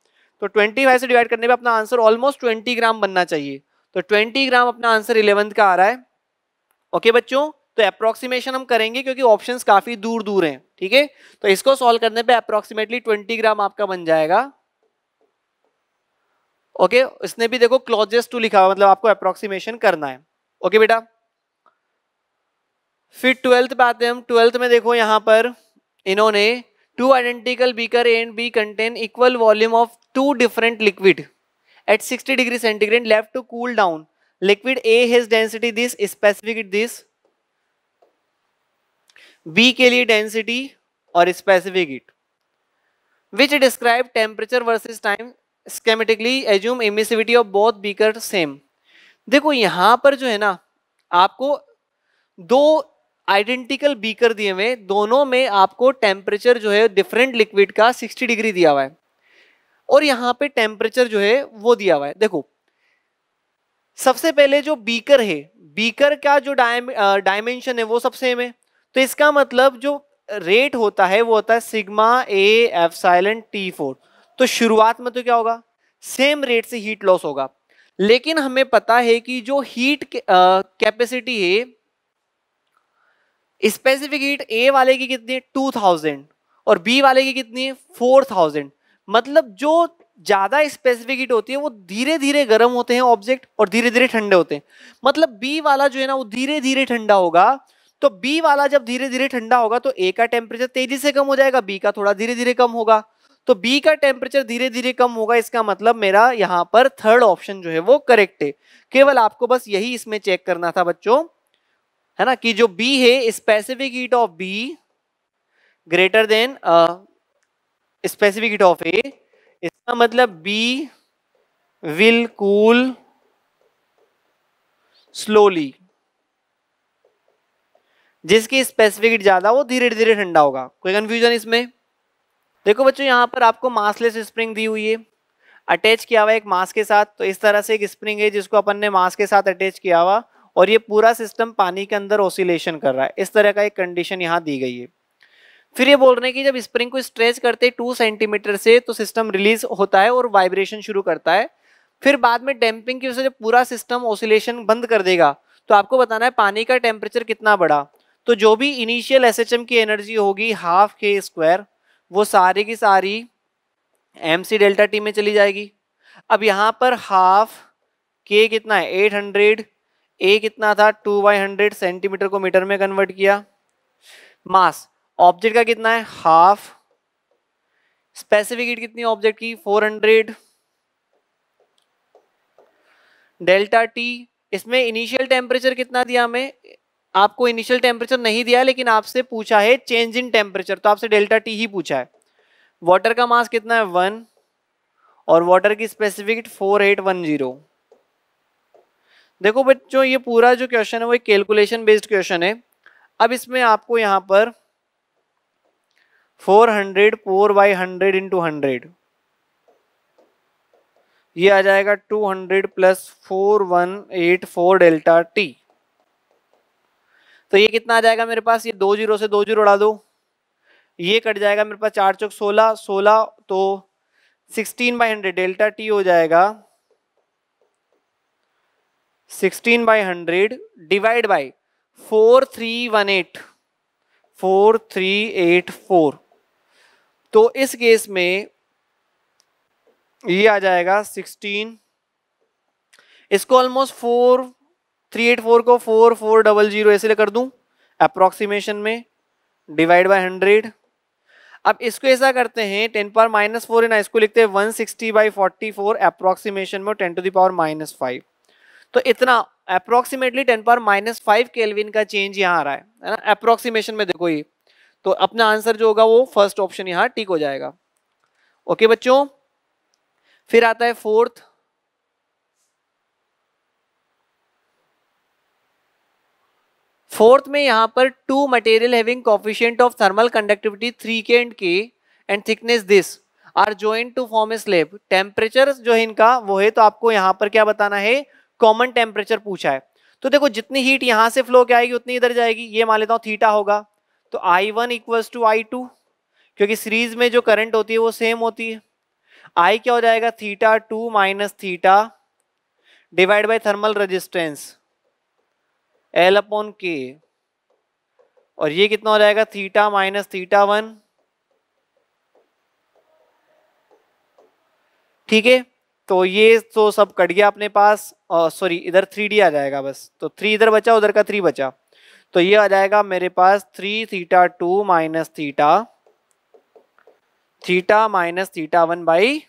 तो 25 से डिवाइड करने पे अपना आंसर ऑलमोस्ट 20 ग्राम बनना चाहिए तो 20 ग्राम अपना आंसर इलेवंथ का आ रहा है ओके okay, बच्चों तो अप्रोक्सीमेशन हम करेंगे क्योंकि ऑप्शंस काफी दूर दूर हैं ठीक है तो इसको सॉल्व करने पे अप्रोक्सीमेटली 20 ग्राम आपका बन जाएगा ओके okay, इसने भी देखो क्लोजेस्ट टू लिखा हुआ मतलब आपको अप्रोक्सीमेशन करना है ओके okay, बेटा फिर ट्वेल्थ पे आते हैं हम ट्वेल्थ में देखो यहां पर इन्होंने two identical beaker A and B contain equal volume of two different liquid at 60 degree centigrade left to cool down liquid A has density this specific this B के लिए डेंसिटी और specific it which describe temperature versus time schematically assume emissivity of both beaker same देखो यहां पर जो है ना आपको दो आइडेंटिकल बीकर दिए हुए दोनों में आपको टेम्परेचर जो है डिफरेंट लिक्विड का 60 डिग्री दिया हुआ है और यहाँ पे टेम्परेचर जो है वो दिया हुआ है देखो सबसे पहले जो बीकर है बीकर का जो डायमेंशन है वो सबसे में है तो इसका मतलब जो रेट होता है वो होता है sigma A F silent T four तो शुरुआत में तो क्या होगा सेम रेट से हीट लॉस होगा लेकिन हमें पता है कि जो हीट कैपेसिटी है स्पेसिफिक हीट ए वाले की कितनी है टू थाउजेंड और बी वाले की कितनी है फोर थाउजेंड मतलब जो ज्यादा स्पेसिफिक हीट होती है वो धीरे धीरे गर्म होते हैं ऑब्जेक्ट और धीरे धीरे ठंडे होते हैं मतलब बी वाला जो है ना वो धीरे धीरे ठंडा होगा तो बी वाला जब धीरे धीरे ठंडा होगा तो ए का टेम्परेचर तेजी से कम हो जाएगा बी का थोड़ा धीरे धीरे कम होगा तो बी का टेम्परेचर धीरे धीरे कम होगा इसका मतलब मेरा यहाँ पर थर्ड ऑप्शन जो है वो करेक्ट है केवल आपको बस यही इसमें चेक करना था बच्चों है ना कि जो बी है specific heat of b greater than specific heat of a इसका मतलब बी विल कूल स्लोली जिसकी स्पेसिफिक हीट ज्यादा वो धीरे धीरे ठंडा होगा कोई कंफ्यूजन इसमें देखो बच्चों यहाँ पर आपको मासलेस स्प्रिंग दी हुई है अटैच किया हुआ एक मास के साथ तो इस तरह से एक स्प्रिंग है जिसको अपन ने मास के साथ अटैच किया हुआ और ये पूरा सिस्टम पानी के अंदर ओसिलेशन कर रहा है इस तरह का एक कंडीशन यहाँ दी गई है फिर ये बोल रहे हैं कि जब स्प्रिंग को स्ट्रेच करते टू सेंटीमीटर से तो सिस्टम रिलीज होता है और वाइब्रेशन शुरू करता है फिर बाद में डैम्पिंग की वजह से जब पूरा सिस्टम ओसिलेशन बंद कर देगा तो आपको बताना है पानी का टेम्परेचर कितना बढ़ा तो जो भी इनिशियल एस की एनर्जी होगी हाफ के स्क्वायर वो सारी की सारी एम सी डेल्टा टी में चली जाएगी अब यहाँ पर हाफ के कितना है एट हंड्रेड ए कितना था टू बाई हंड्रेड सेंटीमीटर को मीटर में कन्वर्ट किया मास ऑब्जेक्ट का कितना है हाफ स्पेसिफिक हीट कितनी ऑब्जेक्ट की हंड्रेड डेल्टा टी इसमें इनिशियल टेम्परेचर कितना दिया हमें आपको इनिशियल टेम्परेचर नहीं दिया लेकिन आपसे पूछा है चेंज इन टेम्परेचर तो आपसे डेल्टा टी ही पूछा है वाटर का मास कितना है वन और वाटर की specific four eight one zero देखो बच्चों ये पूरा जो क्वेश्चन है वो एक कैलकुलेशन बेस्ड क्वेश्चन है अब इसमें आपको यहाँ पर 400 hundred four by hundred into hundred ये आ जाएगा 200 hundred plus four one eight four delta T तो ये कितना आ जाएगा मेरे पास ये दो जीरो से दो जीरो उड़ा दो ये कट जाएगा मेरे पास चार चौक सोलह सोलह तो sixteen by hundred delta T हो जाएगा sixteen by hundred divide by four three one eight four three eight four तो इस केस में ये आ जाएगा सिक्सटीन इसको almost four three eight four को फोर फोर डबल जीरो ऐसे ले कर दूं अप्रोक्सीमेशन में डिवाइड बाय हंड्रेड अब इसको ऐसा करते हैं टेन पावर माइनस फोर है ना इसको लिखते हैं one sixty by forty four approximation में ten to the power minus five तो इतना अप्रोक्सीमेटली टेन पर माइनस फाइव केलविन का चेंज यहाँ आ रहा है है ना अप्रोक्सीमेशन में देखो ये तो अपना आंसर जो होगा वो फर्स्ट ऑप्शन यहाँ टिक हो जाएगा ओके बच्चों फिर आता है फोर्थ फोर्थ में यहाँ पर two material having coefficient of thermal conductivity three K and K and thickness this are joint to form a slab temperature जो है इनका वो है तो आपको यहाँ पर क्या बताना है कॉमन टेम्परेचर पूछा है तो देखो जितनी हीट यहां से फ्लो क्या आएगी उतनी इधर जाएगी ये मान लेता हूँ थीटा होगा तो I one equals to I two क्योंकि सीरीज में जो करंट होती है वो सेम होती है आई क्या हो जाएगा theta two minus theta divide by thermal resistance L upon K और ये कितना हो जाएगा थीटा माइनस थीटा वन ठीक है तो ये तो सब कट गया अपने पास और सॉरी इधर थ्री डी आ जाएगा बस तो थ्री इधर बचा उधर का थ्री बचा तो ये आ जाएगा मेरे पास three theta two minus theta theta minus theta one by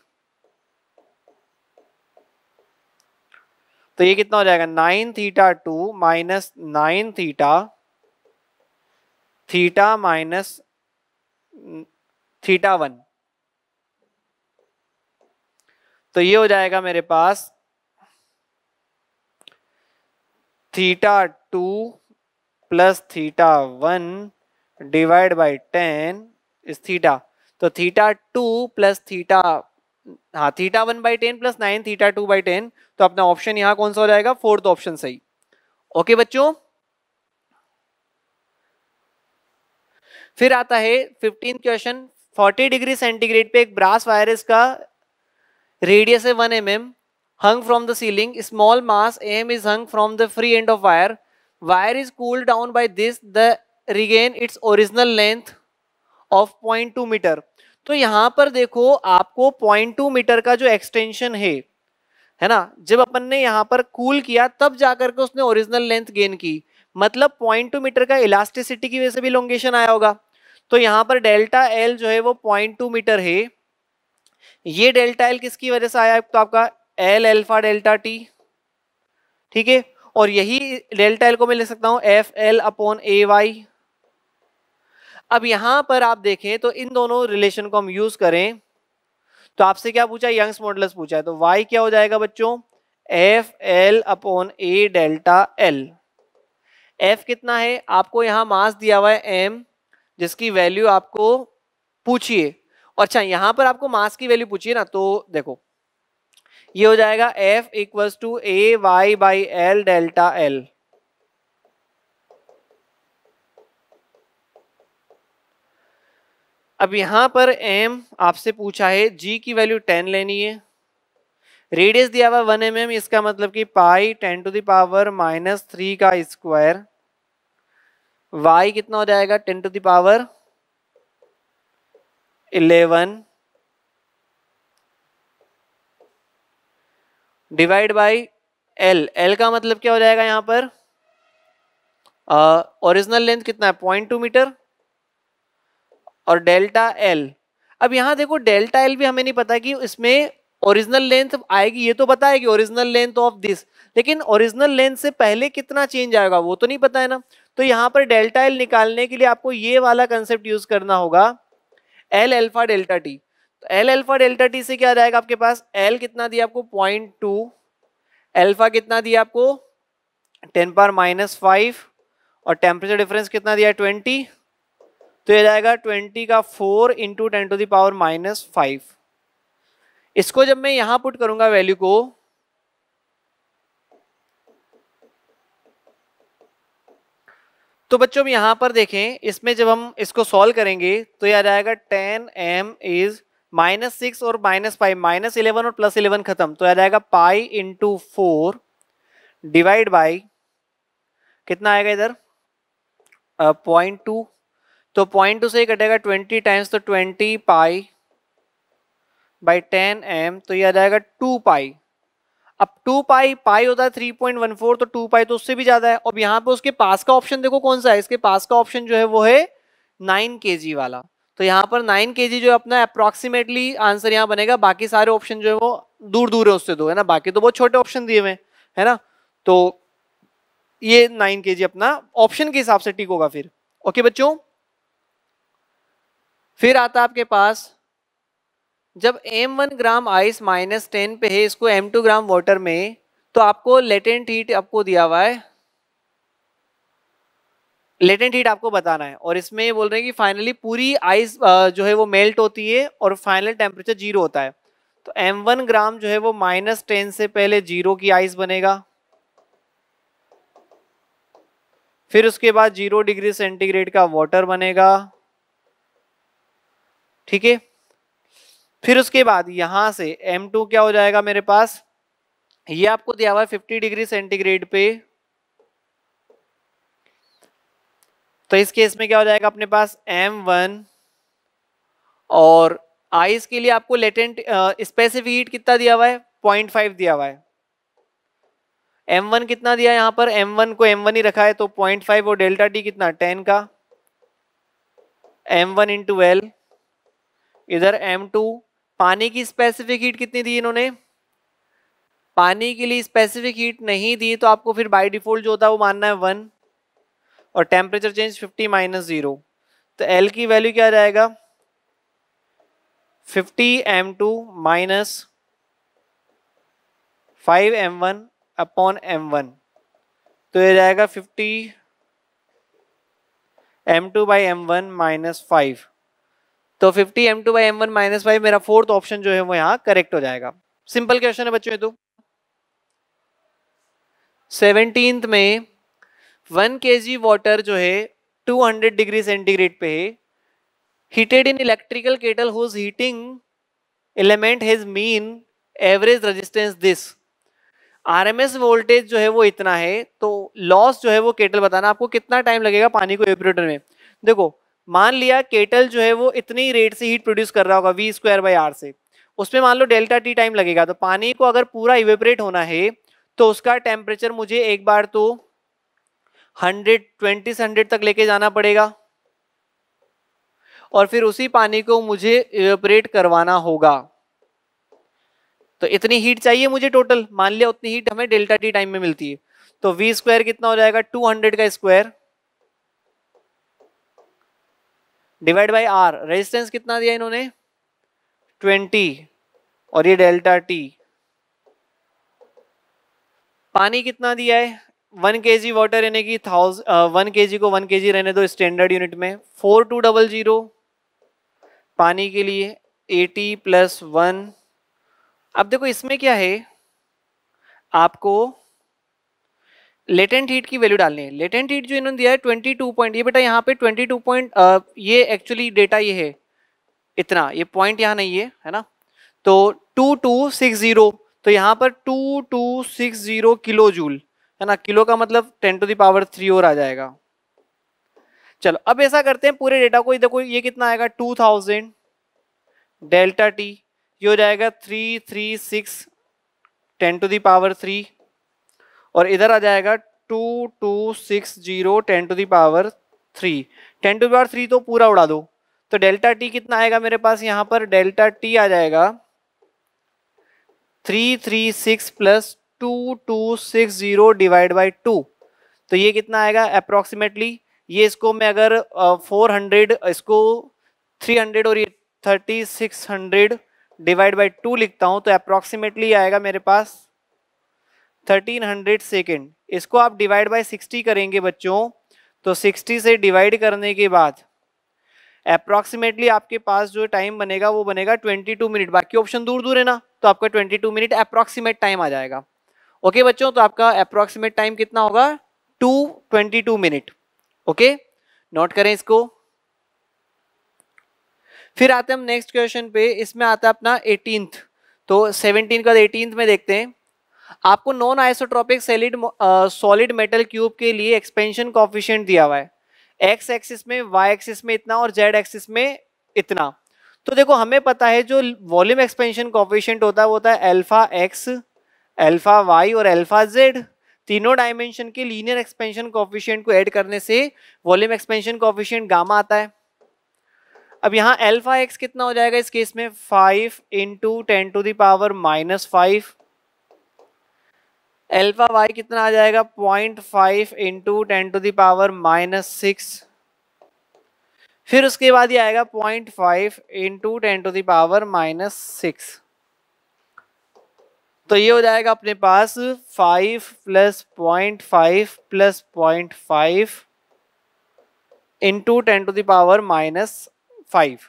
तो ये कितना हो जाएगा nine theta two minus nine theta theta minus theta one तो ये हो जाएगा मेरे पास theta two plus theta one divide by ten is theta तो थीटा टू प्लस थीटा हाँ theta one by ten plus nine theta two by ten तो अपना ऑप्शन यहाँ कौन सा हो जाएगा फोर्थ ऑप्शन सही ओके बच्चों फिर आता है fifteen question forty degree centigrade पे एक ब्रास वायरस का radius is 1 mm hung from the ceiling small mass m is hung from the free end of wire wire is cooled down by this the regain its original length of 0.2 metre तो यहां पर देखो आपको 0.2 metre का जो extension है है ना जब अपन ने यहाँ पर कूल किया तब जाकर के उसने ओरिजिनल लेंथ गेन की मतलब 0.2 मीटर का इलास्टिसिटी की वजह से भी लोंगेशन आया होगा तो यहाँ पर डेल्टा एल जो है वो 0.2 मीटर है ये डेल्टा एल किसकी वजह से आया तो आपका एल एल्फा डेल्टा टी ठीक है और यही डेल्टा एल को मैं ले सकता हूं F L upon A Y अब यहां पर आप देखें तो इन दोनों रिलेशन को हम यूज करें तो आपसे क्या पूछा यंग्स मॉडल पूछा है तो वाई क्या हो जाएगा बच्चों F L upon A delta L F कितना है आपको यहां मास दिया हुआ है एम जिसकी वैल्यू आपको पूछिए और अच्छा यहाँ पर आपको मास की वैल्यू पूछिए ना तो देखो ये हो जाएगा F equals to A Y by L delta L अब यहां पर एम आपसे पूछा है जी की वैल्यू टेन लेनी है रेडियस दिया हुआ वन एम एम इसका मतलब कि pi ten to the power minus three का स्क्वायर वाई कितना हो जाएगा ten to power eleven divide by L L का मतलब क्या हो जाएगा यहां पर ओरिजिनल लेंथ कितना है पॉइंट टू मीटर और डेल्टा एल अब यहां देखो डेल्टा एल भी हमें नहीं पता कि इसमें ओरिजिनल लेंथ आएगी ये तो पता है कि ओरिजिनल लेंथ ऑफ दिस लेकिन ओरिजिनल लेंथ से पहले कितना चेंज आएगा वो तो नहीं पता है ना तो यहां पर डेल्टा एल निकालने के लिए आपको ये वाला कंसेप्ट यूज करना होगा एल एल्फा डेल्टा टी तो एल एल्फा डेल्टा टी से क्या जाएगा आपके पास एल कितना दिया आपको पॉइंट टू एल्फा कितना दिया आपको टेन पार माइनस फाइव और टेम्परेचर डिफरेंस कितना दिया ट्वेंटी तो यह जाएगा ट्वेंटी का four into ten to the power minus five इसको जब मैं यहाँ पुट करूंगा वैल्यू को तो बच्चों यहाँ पर देखें इसमें जब हम इसको सॉल्व करेंगे तो यह आ जाएगा ten M is minus six और माइनस फाइव माइनस इलेवन और प्लस इलेवन खत्म तो आ जाएगा pi into four divide by कितना आएगा इधर पॉइंट टू तो पॉइंट टू से ही कटेगा ट्वेंटी टाइम्स तो twenty pi by ten M तो यह आ जाएगा तो टू पाई अब टू पाई पाई होता है थ्री पॉइंट वन फोर तो टू पाई तो उससे भी ज्यादा है अब यहाँ पे उसके पास का ऑप्शन देखो कौन सा है इसके पास का ऑप्शन जो है वो है नाइन के जी वाला तो यहाँ पर नाइन के जी जो अपना अप्रोक्सीमेटली आंसर यहाँ बनेगा बाकी सारे ऑप्शन जो है वो दूर दूर है उससे दो है ना बाकी तो बहुत छोटे ऑप्शन दिए हुए है ना तो ये नाइन के जी अपना ऑप्शन के हिसाब से ठीक होगा फिर ओके बच्चों फिर आता है आपके पास जब M one gram ice minus ten पे है इसको एम टू ग्राम वाटर में तो आपको लेटेंट हीट आपको दिया हुआ है लेटेंट हीट आपको बताना है और इसमें ये बोल रहे हैं कि फाइनली पूरी आइस जो है वो मेल्ट होती है और फाइनल टेम्परेचर जीरो होता है तो एम वन ग्राम जो है वो माइनस टेन से पहले जीरो की आइस बनेगा फिर उसके बाद जीरो डिग्री सेंटीग्रेड का वाटर बनेगा ठीक है फिर उसके बाद यहां से M2 क्या हो जाएगा मेरे पास ये आपको दिया हुआ है 50 डिग्री सेंटीग्रेड पे तो इस केस में क्या हो जाएगा अपने पास M1 और आइस के लिए आपको लेटेंट स्पेसिफिक हीट कितना दिया हुआ है 0.5 दिया हुआ है M1 कितना दिया यहां पर M1 को M1 ही रखा है तो 0.5 और डेल्टा टी कितना 10 का M1 वन इंटू इधर M2 पानी की स्पेसिफिक हीट कितनी दी इन्होंने पानी के लिए स्पेसिफिक हीट नहीं दी तो आपको फिर बाय डिफॉल्ट जो होता है वो मानना है वन और temperature change fifty minus zero तो एल की वैल्यू क्या जाएगा fifty M two minus five M one upon M one तो ये जाएगा fifty M two by M one minus five तो 50 M two by M one minus five मेरा fourth option जो है वो यहाँ करेक्ट हो जाएगा सिंपल क्वेश्चन है बच्चों ये तो सेवनटीन में वन के जी वाटर जो है 200 डिग्री सेंटीग्रेड पे है heated in electrical kettle whose heating element has mean average resistance this RMS voltage जो है वो इतना है तो लॉस जो है वो केटल बताना आपको कितना टाइम लगेगा पानी को एपरेटर में देखो मान लिया केटल जो है वो इतनी रेट से हीट प्रोड्यूस कर रहा होगा वी स्क्वायर बाई आर से उसमें मान लो डेल्टा टी टाइम लगेगा तो पानी को अगर पूरा इवेपरेट होना है तो उसका टेम्परेचर मुझे एक बार तो हंड्रेड ट्वेंटी से हंड्रेड तक लेके जाना पड़ेगा और फिर उसी पानी को मुझे इवेपरेट करवाना होगा तो इतनी हीट चाहिए मुझे टोटल मान लिया उतनी हीट हमें डेल्टा टी टाइम में मिलती है तो वी स्क्वायर कितना हो जाएगा टू हंड्रेड का square divide by R resistance कितना दिया इन्होंने ट्वेंटी और ये डेल्टा टी पानी कितना दिया है वन के जी वाटर यानी कि थाउज वन के जी को वन के जी रहने दो स्टैंडर्ड यूनिट में फोर टू डबल जीरो पानी के लिए एटी प्लस वन अब देखो इसमें क्या है आपको लेटेंट हीट की वैल्यू डालनी है लेटेंट हीट जो इन्होंने दिया है ट्वेंटी टू पॉइंट ये बेटा यहाँ पे ट्वेंटी टू पॉइंट ये एक्चुअली डेटा ये है इतना ये पॉइंट यहाँ नहीं है है ना तो टू टू सिक्स जीरो तो यहाँ पर two two six zero kilo joule है ना किलो का मतलब टेन टू दावर थ्री और आ जाएगा चलो अब ऐसा करते हैं पूरे डेटा को इधर को ये कितना आएगा टू थाउजेंड डेल्टा टी ये हो जाएगा three three six ten to the power three और इधर आ जाएगा two two six zero ten to the power three ten to the power three तो पूरा उड़ा दो तो डेल्टा टी कितना आएगा मेरे पास यहाँ पर डेल्टा टी आ जाएगा three three six plus two two six zero divide by two तो ये कितना आएगा अप्रोक्सीमेटली ये इसको मैं अगर फोर हंड्रेड इसको थ्री हंड्रेड और ये thirty six hundred divide by two लिखता हूँ तो अप्रोक्सीमेटली आएगा मेरे पास थर्टीन हंड्रेड सेकेंड इसको आप डिवाइड बाय सिक्सटी करेंगे बच्चों तो सिक्सटी से डिवाइड करने के बाद अप्रॉक्सीमेटली आपके पास जो टाइम बनेगा वो बनेगा ट्वेंटी टू मिनट बाकी ऑप्शन दूर दूर है ना तो आपका twenty two minute approximate time आ जाएगा ओके okay, बच्चों तो आपका अप्रॉक्सीमेट टाइम कितना होगा two twenty two minute okay note करें इसको फिर आते हैं हम नेक्स्ट क्वेश्चन पे इसमें आता है अपना एटीनथ तो सेवनटीन का एटीनथ में देखते हैं आपको non isotropic solid solid metal cube के लिए एक्सपेंशन कॉफिशियंट दिया हुआ है एक्स एक्सिस में वाई एक्सिस में इतना और जेड एक्सिस में इतना तो देखो हमें पता है जो वॉल्यूम एक्सपेंशन कॉफिशियंट होता है वो होता है एल्फा एक्स एल्फा वाई और एल्फा जेड तीनों डायमेंशन के लीनियर एक्सपेंशन कॉफिशियंट को ऐड करने से वॉल्यूम एक्सपेंशन कॉफिशियंट गामा आता है अब यहाँ एल्फा एक्स कितना हो जाएगा इस केस में five into ten to the power minus five alpha Y कितना आ जाएगा point five into ten to the power minus six फिर उसके बाद ये आएगा point five into ten to the power minus six तो ये हो जाएगा अपने पास five plus point five plus point five into ten to the power minus five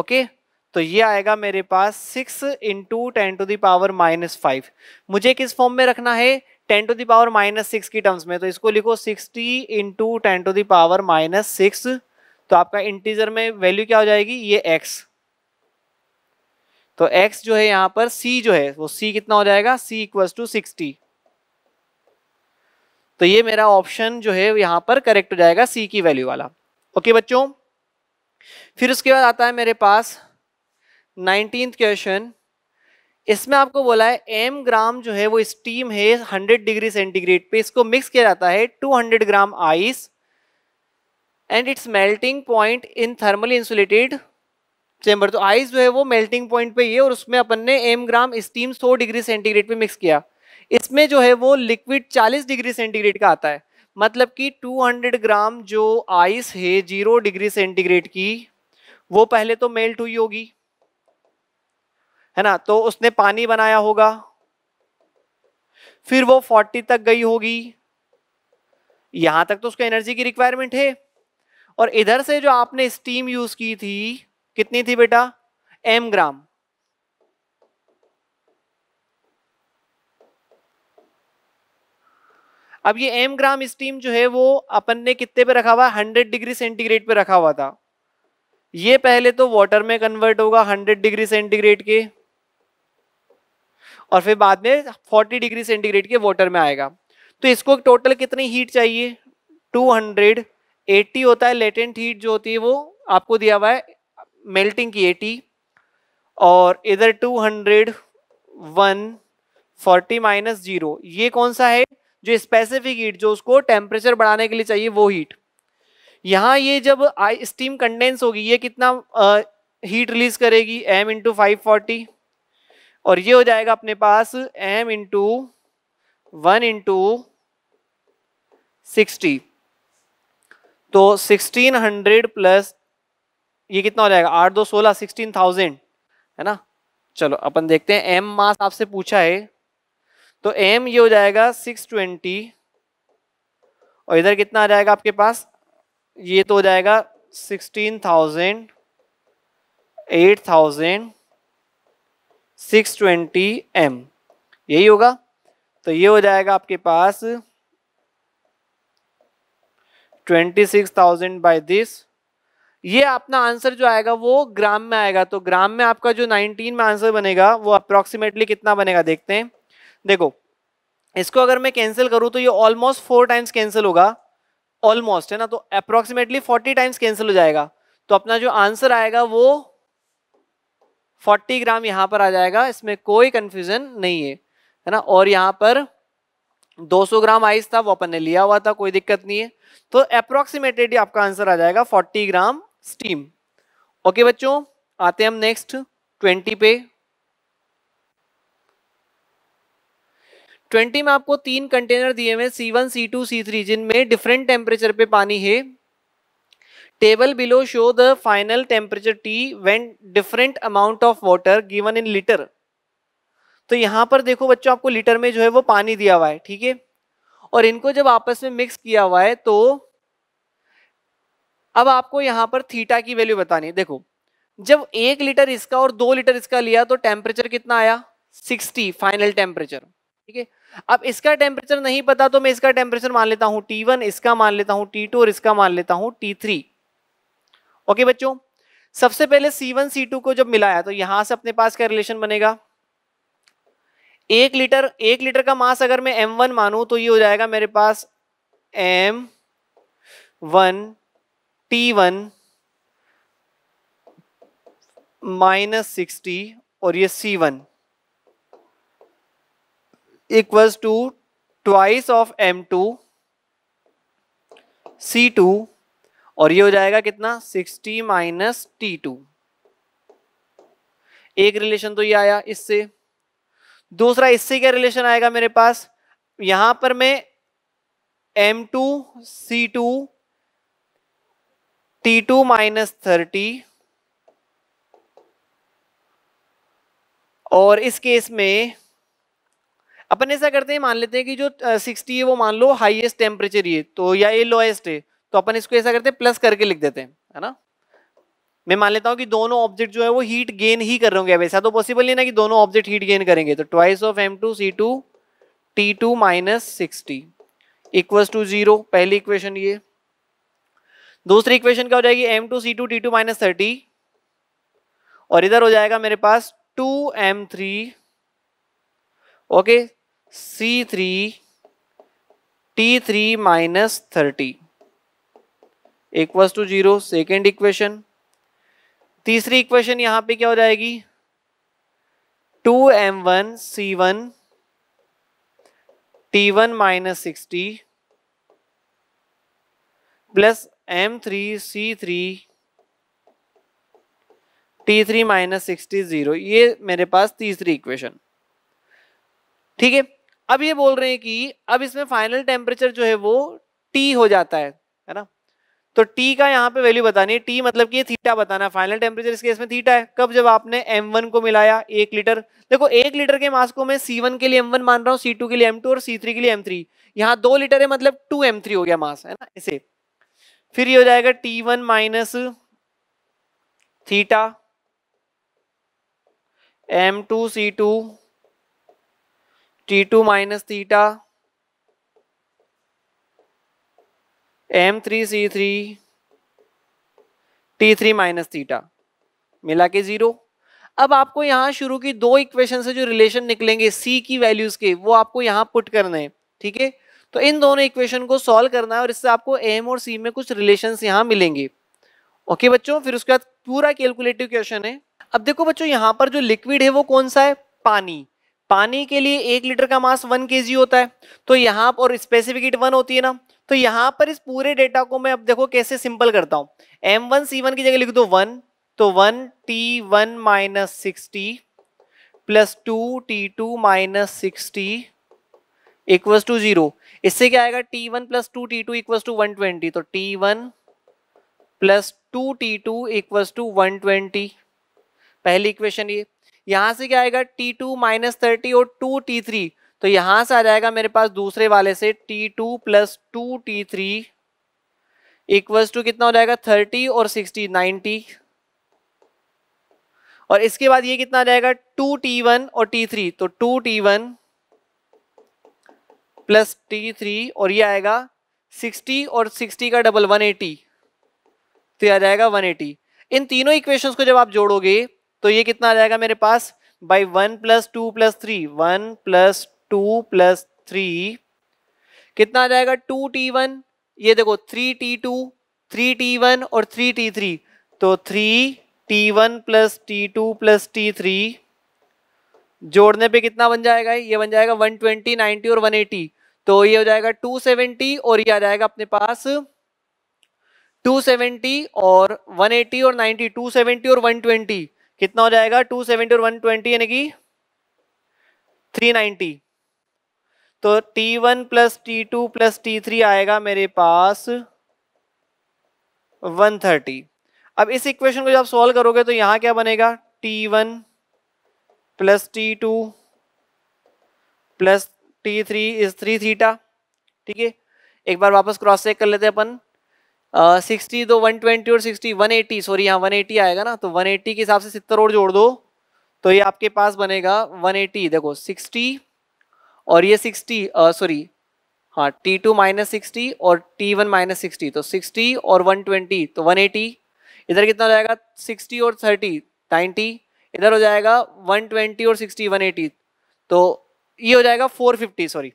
okay तो ये आएगा मेरे पास six into ten to the power minus five मुझे किस फॉर्म में रखना है ten to the power minus six की टर्म्स में तो इसको लिखो sixty into ten to the power minus six तो आपका इंटीजर में वैल्यू क्या हो जाएगी ये x तो x जो है यहां पर c जो है वो c कितना हो जाएगा c इक्वल्स टू सिक्सटी तो ये मेरा ऑप्शन जो है यहां पर करेक्ट हो जाएगा c की वैल्यू वाला ओके बच्चों फिर उसके बाद आता है मेरे पास नाइनटीन क्वेश्चन इसमें आपको बोला है एम ग्राम जो है वो स्टीम है 100 डिग्री सेंटीग्रेड पे इसको मिक्स किया जाता है 200 gram ice and its melting point in thermally insulated chamber तो आइस जो है वो मेल्टिंग पॉइंट पे ही है और उसमें अपन ने M gram steam 100 degree centigrade पे मिक्स किया इसमें जो है वो लिक्विड 40 डिग्री सेंटीग्रेड का आता है मतलब कि 200 ग्राम जो आइस है जीरो डिग्री सेंटीग्रेड की वो पहले तो मेल्ट हुई होगी है ना तो उसने पानी बनाया होगा फिर वो फोर्टी तक गई होगी यहां तक तो उसको एनर्जी की रिक्वायरमेंट है और इधर से जो आपने स्टीम यूज की थी कितनी थी बेटा एम ग्राम अब ये एम ग्राम स्टीम जो है वो अपन ने कितने पे रखा हुआ हंड्रेड डिग्री सेंटीग्रेड पे रखा हुआ था ये पहले तो वाटर में कन्वर्ट होगा हंड्रेड डिग्री सेंटीग्रेड के और फिर बाद में 40 डिग्री सेंटीग्रेड के वाटर में आएगा तो इसको टोटल कितनी हीट चाहिए 280 होता है लेटेंट हीट जो होती है वो आपको दिया हुआ है मेल्टिंग की एटी और इधर two hundred one forty minus zero ये कौन सा है जो स्पेसिफिक हीट जो उसको टेम्परेचर बढ़ाने के लिए चाहिए वो हीट यहाँ ये जब स्टीम कंडेंस होगी ये कितना हीट रिलीज करेगी एम इंटू फाइव फोर्टी और ये हो जाएगा अपने पास m into one into sixty तो सिक्सटीन हंड्रेड प्लस ये कितना हो जाएगा आठ दो सोलह सिक्सटीन थाउजेंड है ना चलो अपन देखते हैं एम मास आपसे पूछा है तो एम ये हो जाएगा सिक्स ट्वेंटी और इधर कितना आ जाएगा आपके पास ये तो हो जाएगा sixteen thousand eight thousand six twenty M यही होगा तो ये हो जाएगा आपके पास twenty six thousand by this ये अपना आंसर जो आएगा वो ग्राम में आएगा तो ग्राम में आपका जो नाइनटीन में आंसर बनेगा वो अप्रोक्सीमेटली कितना बनेगा देखते हैं देखो इसको अगर मैं कैंसिल करूँ तो ये ऑलमोस्ट फोर टाइम्स कैंसिल होगा ऑलमोस्ट है ना तो अप्रोक्सीमेटली फोर्टी टाइम्स कैंसिल हो जाएगा तो अपना जो आंसर आएगा वो 40 ग्राम यहाँ पर आ जाएगा इसमें कोई कन्फ्यूज़न नहीं है है ना और यहाँ पर 200 ग्राम आइस था वो अपन ने लिया हुआ था कोई दिक्कत नहीं है तो अप्रोक्सीमेटेड आपका आंसर आ जाएगा 40 ग्राम स्टीम ओके बच्चों आते हैं हम नेक्स्ट 20 पे 20 में आपको तीन कंटेनर दिए हुए C1, C2, C3 जिनमें डिफरेंट टेम्परेचर पे पानी है table below show the final temperature T when different amount of water given in liter तो यहाँ पर देखो बच्चों आपको लीटर में जो है वो पानी दिया हुआ है ठीक है और इनको जब आपस में मिक्स किया हुआ है तो अब आपको यहाँ पर थीटा की वैल्यू बतानी है देखो जब एक लीटर इसका और दो लीटर इसका लिया तो टेम्परेचर कितना आया 60 फाइनल टेम्परेचर ठीक है अब इसका टेम्परेचर नहीं पता तो मैं इसका टेम्परेचर मान लेता हूँ टी वन इसका मान लेता हूँ टी टू और इसका मान लेता हूँ टी थ्री ओके बच्चों सबसे पहले सी वन सी टू को जब मिलाया तो यहां से अपने पास क्या रिलेशन बनेगा एक लीटर एक लीटर का मास अगर मैं एम वन मानू तो ये हो जाएगा मेरे पास M one T one minus sixty और ये C one equals to twice of M two C two और ये हो जाएगा कितना सिक्सटी माइनस टी टू एक रिलेशन तो ये आया इससे दूसरा इससे क्या रिलेशन आएगा मेरे पास यहां पर मैं M two C two T two minus thirty और इस केस में अपन ऐसा करते हैं मान लेते हैं कि जो सिक्सटी है वो मान लो हाईएस्ट टेम्परेचर ये तो या ये लोएस्ट है तो अपन इसको ऐसा करते हैं प्लस करके लिख देते हैं है ना मैं मान लेता हूँ कि दोनों ऑब्जेक्ट जो है वो हीट गेन ही कर रहे होंगे ऐसा तो पॉसिबल नहीं ना कि दोनों ऑब्जेक्ट हीट गेन करेंगे तो twice of M two C two T two minus sixty equals to zero पहली इक्वेशन ये दूसरी इक्वेशन क्या हो जाएगी M two C two T two minus thirty और इधर हो जाएगा मेरे पास two M three okay C three T three minus thirty equals to zero second equation तीसरी इक्वेशन यहाँ पे क्या हो जाएगी two M one C one T one minus sixty plus M three C three T three minus sixty zero ये मेरे पास तीसरी equation ठीक है अब ये बोल रहे हैं कि अब इसमें फाइनल टेम्परेचर जो है वो टी हो जाता है है ना तो टी का यहाँ पे वैल्यू बतानी है टी मतलब कि थीटा बताना फाइनल टेम्परेचर इसके इसमें थीटा है कब जब आपने एम को मिलाया एक लीटर देखो एक लीटर के मास को मैं सी के लिए एम मान रहा हूँ सी के लिए एम और सी के लिए एम थ्री यहाँ दो लीटर है मतलब टू एम थ्री हो गया मास है ना इसे फिर ये हो जाएगा T one minus theta M two C two T two minus theta M three C three T three minus theta मिला के जीरो अब आपको यहां शुरू की दो इक्वेशन से जो रिलेशन निकलेंगे सी की वैल्यूज के वो आपको यहाँ पुट करने हैं ठीक है तो इन दोनों इक्वेशन को सॉल्व करना है और इससे आपको एम और सी में कुछ रिलेशन यहाँ मिलेंगे ओके बच्चों फिर उसके बाद पूरा कैलकुलेटिव क्वेश्चन है अब देखो बच्चों यहाँ पर जो लिक्विड है वो कौन सा है पानी पानी के लिए एक लीटर का मास वन के होता है तो यहाँ और स्पेसिफिक वन होती है ना तो यहां पर इस पूरे डेटा को मैं अब देखो कैसे सिंपल करता हूं एम वन सी वन की जगह लिख दो वन तो one T one minus sixty plus two T two minus sixty equals to zero इससे क्या आएगा T one plus two T two equals to one twenty तो T one plus two T two equals to one twenty पहली equation ये यहां से क्या आएगा टी टू माइनस थर्टी और टू टी थ्री तो यहां से आ जाएगा मेरे पास दूसरे वाले से T two plus two T three equals to कितना हो जाएगा थर्टी और सिक्सटी नाइनटी और इसके बाद ये कितना आ जाएगा टू टी वन और टी थ्री तो two T one plus T three और ये आएगा सिक्सटी और सिक्सटी का डबल वन एटी तो ये आ जाएगा वन एटी इन तीनों इक्वेशंस को जब आप जोड़ोगे तो ये कितना आ जाएगा मेरे पास by one plus two plus three one plus two plus three कितना आ जाएगा टू टी वन ये देखो three T two three T one और थ्री टी थ्री तो three T one plus T two plus T three जोड़ने पे कितना बन जाएगा ये बन जाएगा वन ट्वेंटी नाइनटी और वन एटी तो ये हो जाएगा टू सेवेंटी और ये आ जाएगा अपने पास टू सेवेंटी और वन एटी और 90, टू सेवेंटी और वन ट्वेंटी कितना हो जाएगा टू सेवेंटी और वन ट्वेंटी यानी कि थ्री नाइनटी तो T1 one plus T two plus T आएगा मेरे पास 130 अब इस इक्वेशन को जब आप सॉल्व करोगे तो यहाँ क्या बनेगा T1 one plus T two plus T three is three theta ठीक है एक बार वापस क्रॉस चेक कर लेते हैं अपन सिक्सटी दो वन ट्वेंटी और सिक्सटी वन एटी सॉरी यहाँ वन एटी आएगा ना तो वन एटी के हिसाब से सितर और जोड़ दो तो ये आपके पास बनेगा वन एटी देखो सिक्सटी और ये सिक्सटी सॉरी uh, हाँ टी टू माइनस सिक्सटी और टी वन माइनस सिक्सटी तो सिक्सटी और वन ट्वेंटी तो वन एटी इधर कितना हो जाएगा सिक्सटी और थर्टी नाइन्टी इधर हो जाएगा वन ट्वेंटी और सिक्सटी वन एटी तो ये हो जाएगा फोर फिफ्टी सॉरी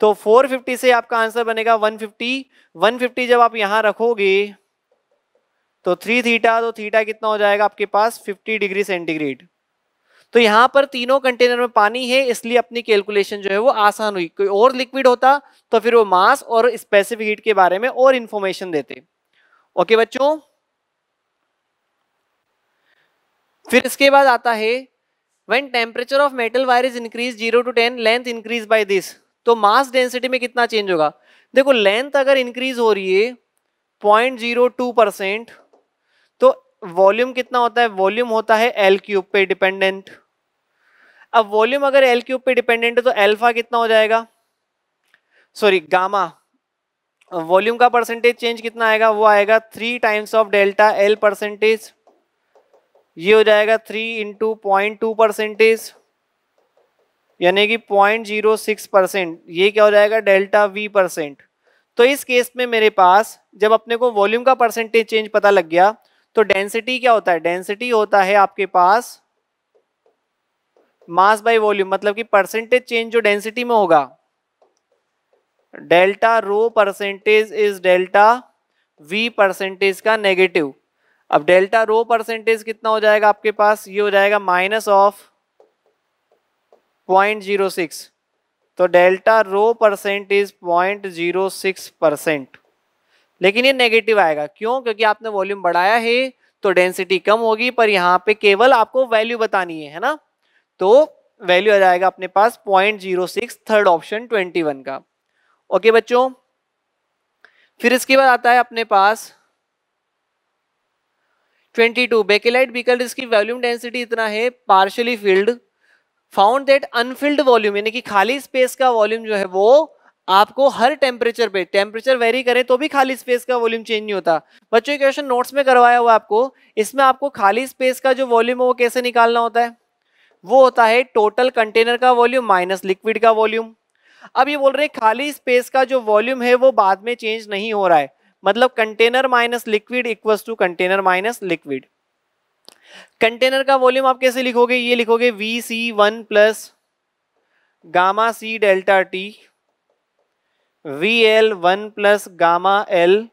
तो फोर फिफ्टी से आपका आंसर बनेगा वन फिफ्टी वन फिफ्टी जब आप यहाँ रखोगे तो थ्री थीटा तो थीटा कितना हो जाएगा आपके पास फिफ्टी डिग्री सेंटीग्रेड तो यहाँ पर तीनों कंटेनर में पानी है इसलिए अपनी कैलकुलेशन जो है वो आसान हुई कोई और लिक्विड होता तो फिर वो मास और स्पेसिफिक हीट के बारे में और इन्फॉर्मेशन देते ओके बच्चों फिर इसके बाद आता है when temperature of metal wire is increase zero to ten length increase by this तो मास डेंसिटी में कितना चेंज होगा देखो लेंथ अगर इंक्रीज हो रही है पॉइंट जीरो टू परसेंट तो वॉल्यूम कितना होता है वॉल्यूम होता है एल क्यूब पे डिपेंडेंट अब वॉल्यूम अगर एल क्यूब पे डिपेंडेंट है तो एल्फा कितना हो जाएगा सॉरी गामा वॉल्यूम का परसेंटेज चेंज कितना आएगा वो आएगा three times of delta L percentage ये हो जाएगा three into point two percentage यानी कि पॉइंट जीरो सिक्स परसेंट ये क्या हो जाएगा डेल्टा वी परसेंट तो इस केस में मेरे पास जब अपने को वॉल्यूम का परसेंटेज चेंज पता लग गया तो डेंसिटी क्या होता है डेंसिटी होता है आपके पास मास बाय वॉल्यूम मतलब कि परसेंटेज चेंज जो डेंसिटी में होगा delta rho percentage is delta V percentage का नेगेटिव अब डेल्टा रो परसेंटेज कितना हो जाएगा आपके पास ये हो जाएगा minus of point zero six तो delta rho percent is point zero six percent लेकिन ये नेगेटिव आएगा क्यों क्योंकि आपने वॉल्यूम बढ़ाया है तो डेंसिटी कम होगी पर यहाँ पे केवल आपको वैल्यू बतानी है है ना तो वैल्यू आ जाएगा अपने पास point zero six third option twenty one का ओके बच्चों फिर इसके बाद आता है अपने पास ट्वेंटी टू बेकेलाइट बीकल इसकी वॉल्यूम डेंसिटी इतना है partially filled found that unfilled volume यानी कि खाली स्पेस का वॉल्यूम जो है वो आपको हर टेम्परेचर पे टेम्परेचर वेरी करे तो भी खाली स्पेस का वॉल्यूम चेंज नहीं होता बच्चों क्वेश्चन नोट्स में करवाया हुआ आपको इसमें आपको खाली स्पेस का जो वॉल्यूम है वो कैसे निकालना होता है वो होता है टोटल कंटेनर का वॉल्यूम माइनस लिक्विड का वॉल्यूम अब ये बोल रहे हैं खाली स्पेस का जो वॉल्यूम है वो बाद में चेंज नहीं हो रहा है मतलब container minus liquid equal to container minus liquid container का वॉल्यूम आप कैसे लिखोगे ये लिखोगे V C one plus gamma C delta T V L one plus gamma L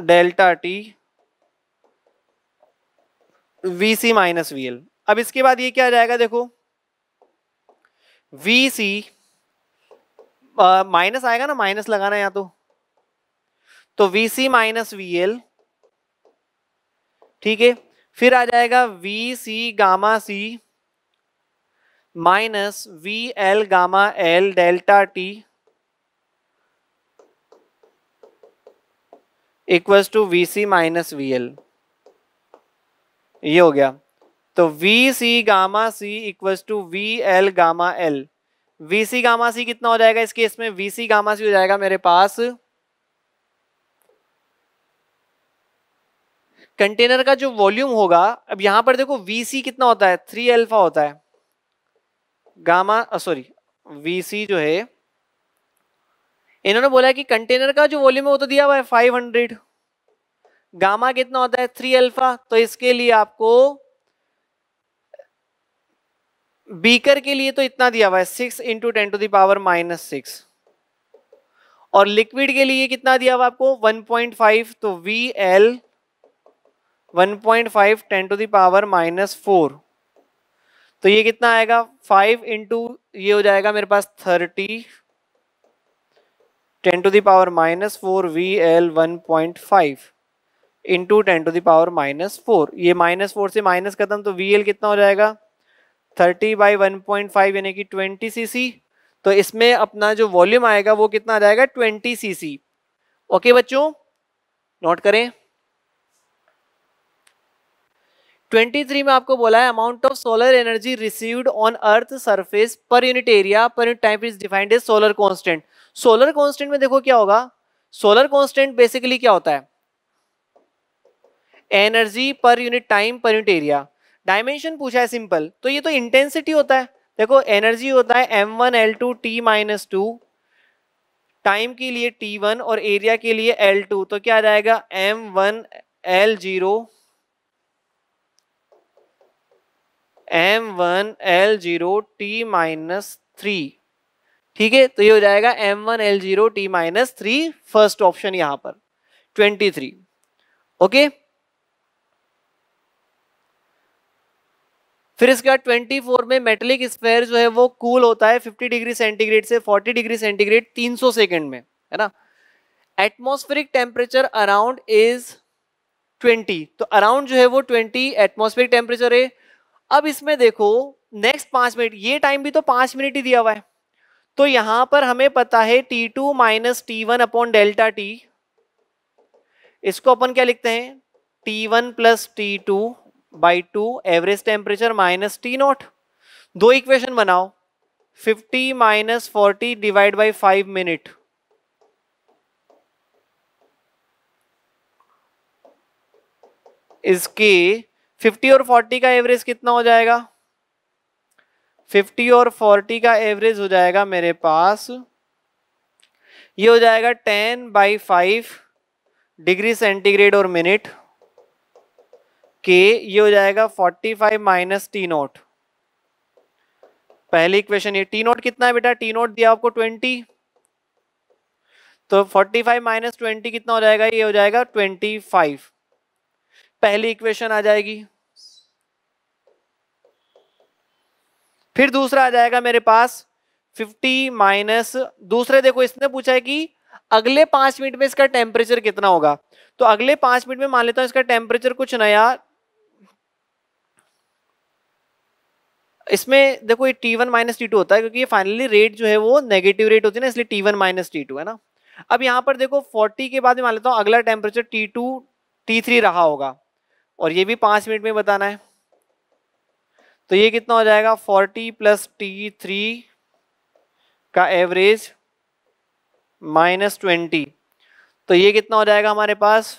delta T V C minus V L अब इसके बाद ये क्या आ जाएगा देखो वी सी माइनस आएगा ना माइनस लगाना यहां तो तो V C minus V L ठीक है फिर आ जाएगा V C gamma C minus V L gamma L delta T equals to V C minus V L ये हो गया तो V C gamma C equals to V L gamma L V C gamma C कितना हो जाएगा इस case में we C gamma सी हो जाएगा मेरे पास कंटेनर का जो वॉल्यूम होगा अब यहां पर देखो वी सी कितना होता है थ्री एल्फा होता है गामा सॉरी वी सी जो है इन्होंने बोला कि कंटेनर का जो वॉल्यूम है वो तो दिया हुआ है फाइव हंड्रेड गामा कितना होता है थ्री अल्फा तो इसके लिए आपको बीकर के लिए तो इतना दिया हुआ है six into ten to the power minus six और लिक्विड के लिए कितना दिया हुआ आपको 1.5 तो V L one point five ten to the power minus four तो ये कितना आएगा फाइव इंटू ये हो जाएगा मेरे पास thirty ten to the power minus four V L one point five into ten to the power minus four ये माइनस फोर से माइनस खत्म तो वी कितना हो जाएगा thirty by one point five यानी कि ट्वेंटी सी तो इसमें अपना जो वॉल्यूम आएगा वो कितना आ जाएगा ट्वेंटी सी ओके बच्चों नोट करें 23 में आपको बोला है amount of solar energy received on earth surface per unit area per unit time is defined solar constant solar constant में देखो क्या होगा सोलर कांस्टेंट बेसिकली क्या होता है energy per unit time per unit area dimension पूछा है simple तो ये तो इंटेंसिटी होता है देखो एनर्जी होता है M one L two T minus two time के लिए टी वन और एरिया के लिए एल टू तो क्या आ जाएगा M one L zero M one L zero T minus three ठीक है तो ये हो जाएगा M one L zero T minus three first option यहां पर ट्वेंटी थ्री ओके फिर इसके बाद 24 में मेटलिक स्पेयर जो है वो कूल होता है 50 डिग्री सेंटीग्रेड से 40 डिग्री सेंटीग्रेड 300 सेकंड में है ना एटमॉस्फेरिक टेम्परेचर अराउंड इज 20 तो अराउंड जो है वो 20 एटमॉस्फेरिक टेम्परेचर है अब इसमें देखो नेक्स्ट पांच मिनट ये टाइम भी तो पांच मिनट ही दिया हुआ है तो यहां पर हमें पता है T two minus T one upon delta T इसको अपन क्या लिखते हैं T one plus T two by two average temperature minus T not दो इक्वेशन बनाओ 50 minus forty divide by five minute इसकी 50 और 40 का एवरेज कितना हो जाएगा 50 और 40 का एवरेज हो जाएगा मेरे पास ये हो जाएगा 10 बाई फाइव डिग्री सेंटीग्रेड और मिनट के ये हो जाएगा 45 फाइव माइनस टी नोट पहली इक्वेशन ये टी नोट कितना है बेटा टी नोट दिया आपको 20 तो 45 फाइव माइनस ट्वेंटी कितना हो जाएगा ये हो जाएगा 25 पहली इक्वेशन आ जाएगी फिर दूसरा आ जाएगा मेरे पास 50 माइनस दूसरे देखो इसने पूछा है कि अगले पांच मिनट में इसका टेम्परेचर कितना होगा तो अगले पांच मिनट में मान लेता हूं इसका टेम्परेचर कुछ नया इसमें देखो ये T one minus T two होता है क्योंकि ये फाइनली रेट जो है वो नेगेटिव रेट होती है ना इसलिए T one minus T two है ना अब यहाँ पर देखो फोर्टी के बाद मान लेता हूँ अगला temperature T two T three रहा होगा और ये भी पाँच मिनट में बताना है तो ये कितना हो जाएगा फोर्टी प्लस टी थ्री का एवरेज माइनस ट्वेंटी तो ये कितना हो जाएगा हमारे पास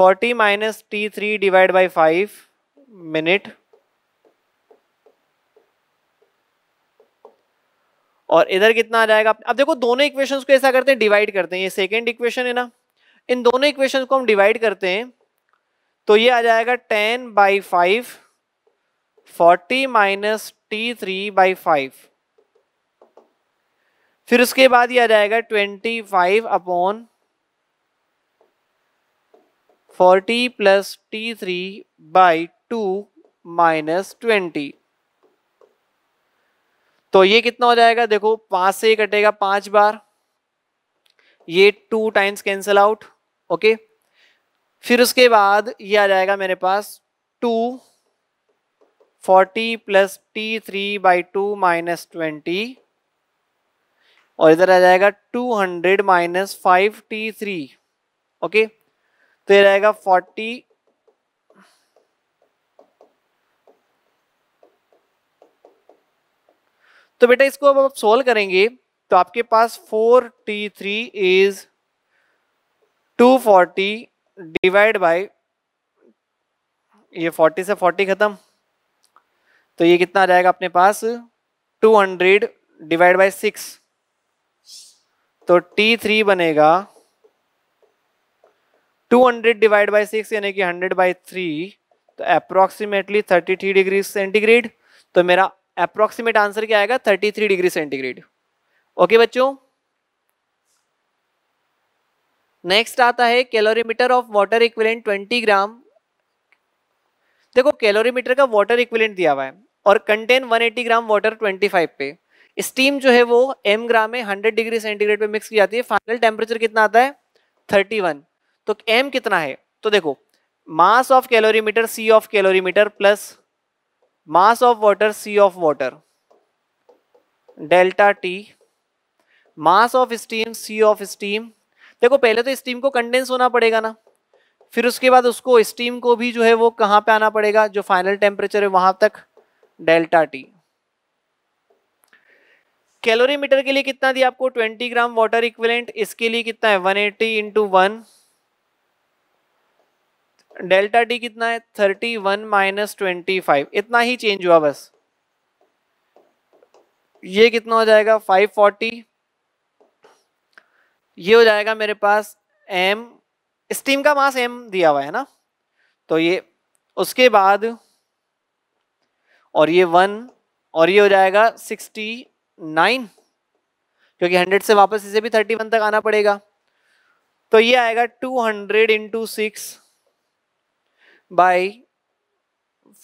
forty minus T three divide by five minute और इधर कितना आ जाएगा अब देखो दोनों इक्वेशंस को ऐसा करते हैं डिवाइड करते हैं ये सेकेंड इक्वेशन है ना इन दोनों इक्वेशन को हम डिवाइड करते हैं तो ये आ जाएगा ten by five forty minus T three by five फिर उसके बाद ये आ जाएगा twenty five upon forty plus T three by two minus twenty तो ये कितना हो जाएगा देखो पांच से ही कटेगा पांच बार ये two times cancel out okay फिर उसके बाद ये आ जाएगा मेरे पास two forty plus T three by two minus twenty और इधर आ जाएगा two hundred minus five T three okay तो ये रहेगा फोर्टी तो बेटा इसको अब आप सोल्व करेंगे तो आपके पास four T three is two forty divide by ये फोर्टी से फोर्टी खत्म तो ये कितना आ जाएगा अपने पास two hundred divide by six तो टी थ्री बनेगा two hundred divide by six यानी कि हंड्रेड बाई थ्री तो approximately thirty three degree centigrade तो मेरा अप्रोक्सीमेट आंसर क्या आएगा 33 डिग्री सेंटीग्रेड ओके बच्चों नेक्स्ट आता है कैलोरीमीटर ऑफ वाटर इक्विलेंट 20 ग्राम देखो कैलोरीमीटर का वाटर इक्विलेंट दिया हुआ है और कंटेन 180 ग्राम वाटर 25 पे स्टीम जो है वो एम ग्राम में 100 डिग्री सेंटीग्रेड पे मिक्स की जाती है फाइनल टेम्परेचर कितना आता है 31 तो एम कितना है तो देखो mass of calorimeter C of calorimeter plus mass of water C of water delta T mass of steam C of steam देखो पहले तो स्टीम को कंडेंस होना पड़ेगा ना फिर उसके बाद उसको स्टीम को भी जो है वो कहाँ पे आना पड़ेगा जो फाइनल टेम्परेचर है वहां तक डेल्टा टी कैलोरीमीटर के लिए कितना दिया आपको 20 ग्राम वाटर इक्विवेलेंट इसके लिए कितना है 180 eighty into one delta T कितना है thirty one minus twenty five इतना ही चेंज हुआ बस ये कितना हो जाएगा फाइव फोर्टी ये हो जाएगा मेरे पास एम स्टीम का मास एम दिया हुआ है ना तो ये उसके बाद और ये वन और ये हो जाएगा सिक्सटी नाइन क्योंकि हंड्रेड से वापस इसे भी थर्टी वन तक आना पड़ेगा तो ये आएगा two hundred into six by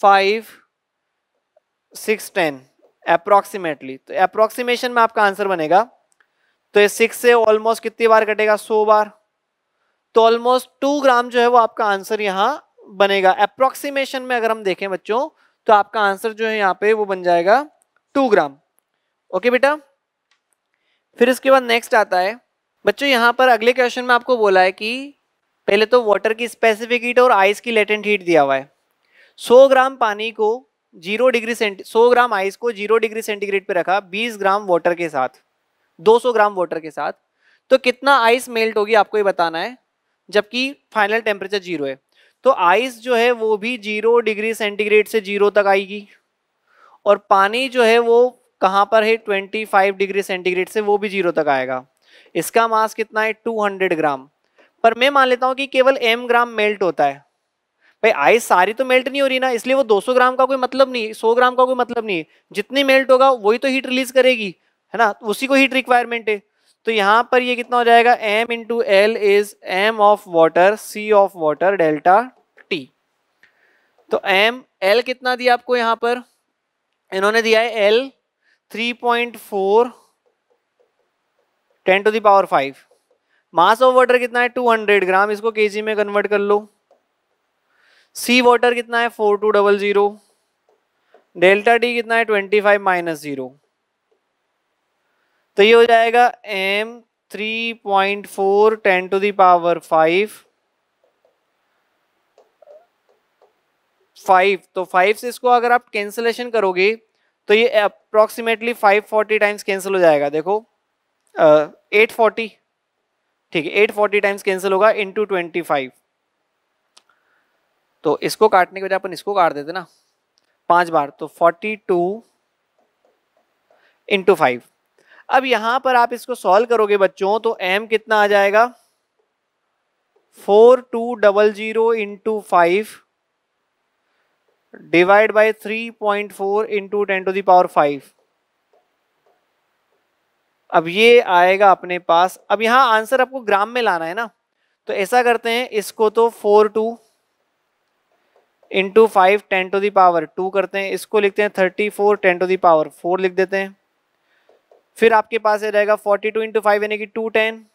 5 six ten approximately तो अप्रोक्सीमेशन में आपका आंसर बनेगा तो ये सिक्स से ऑलमोस्ट कितनी बार कटेगा सो बार तो ऑलमोस्ट टू ग्राम जो है वो आपका आंसर यहाँ बनेगा अप्रॉक्सीमेशन में अगर हम देखें बच्चों तो आपका आंसर जो है यहाँ पे वो बन जाएगा टू ग्राम ओके बेटा फिर इसके बाद नेक्स्ट आता है बच्चों यहाँ पर अगले क्वेश्चन में आपको बोला है कि पहले तो वाटर की स्पेसिफिक हीट और आइस की लेटेंट हीट दिया हुआ है 100 ग्राम पानी को जीरो डिग्री सेंटी सौ ग्राम आइस को जीरो डिग्री सेंटीग्रेड पे रखा 20 ग्राम वाटर के साथ 200 ग्राम वाटर के साथ तो कितना आइस मेल्ट होगी आपको ये बताना है जबकि फाइनल टेम्परेचर जीरो है तो आइस जो है वो भी जीरो डिग्री सेंटीग्रेड से जीरो तक आएगी और पानी जो है वो कहाँ पर है 25 डिग्री सेंटीग्रेड से वो भी जीरो तक आएगा इसका मास कितना है 200 ग्राम पर मैं मान लेता हूं कि केवल एम ग्राम मेल्ट होता है भाई आइस सारी तो मेल्ट नहीं हो रही ना इसलिए वो 200 ग्राम का कोई मतलब नहीं 100 ग्राम का कोई मतलब नहीं जितनी मेल्ट होगा वही तो हीट रिलीज करेगी है ना उसी को हीट रिक्वायरमेंट है तो यहाँ पर ये कितना हो जाएगा M into L is M of water C of water delta T तो एम एल कितना दिया आपको यहाँ पर इन्होंने दिया है L 3.4 10 to the power five mass of water कितना है 200 ग्राम इसको केजी में कन्वर्ट कर लो सी वाटर कितना है four two double zero delta D कितना है ट्वेंटी फाइव माइनस जीरो तो ये हो जाएगा M three point four ten to the power five five तो फाइव से इसको अगर आप कैंसलेशन करोगे तो ये approximately five forty times cancel हो जाएगा देखो एट फोर्टी ठीक है एट फोर्टी टाइम्स कैंसिल होगा इंटू ट्वेंटी फाइव तो इसको काटने के बजाय अपन इसको काट देते ना पांच बार तो फोर्टी टू इंटू फाइव अब यहां पर आप इसको सॉल्व करोगे बच्चों तो एम कितना आ जाएगा four two double zero into five divide by three point four into ten to the power five अब ये आएगा अपने पास अब यहाँ आंसर आपको ग्राम में लाना है ना तो ऐसा करते हैं इसको तो four two into five ten to the power two करते हैं इसको लिखते हैं thirty four ten to the power four लिख देते हैं फिर आपके पास ये रहेगा फोर्टी टू इंटू फाइव यानी कि टू टेन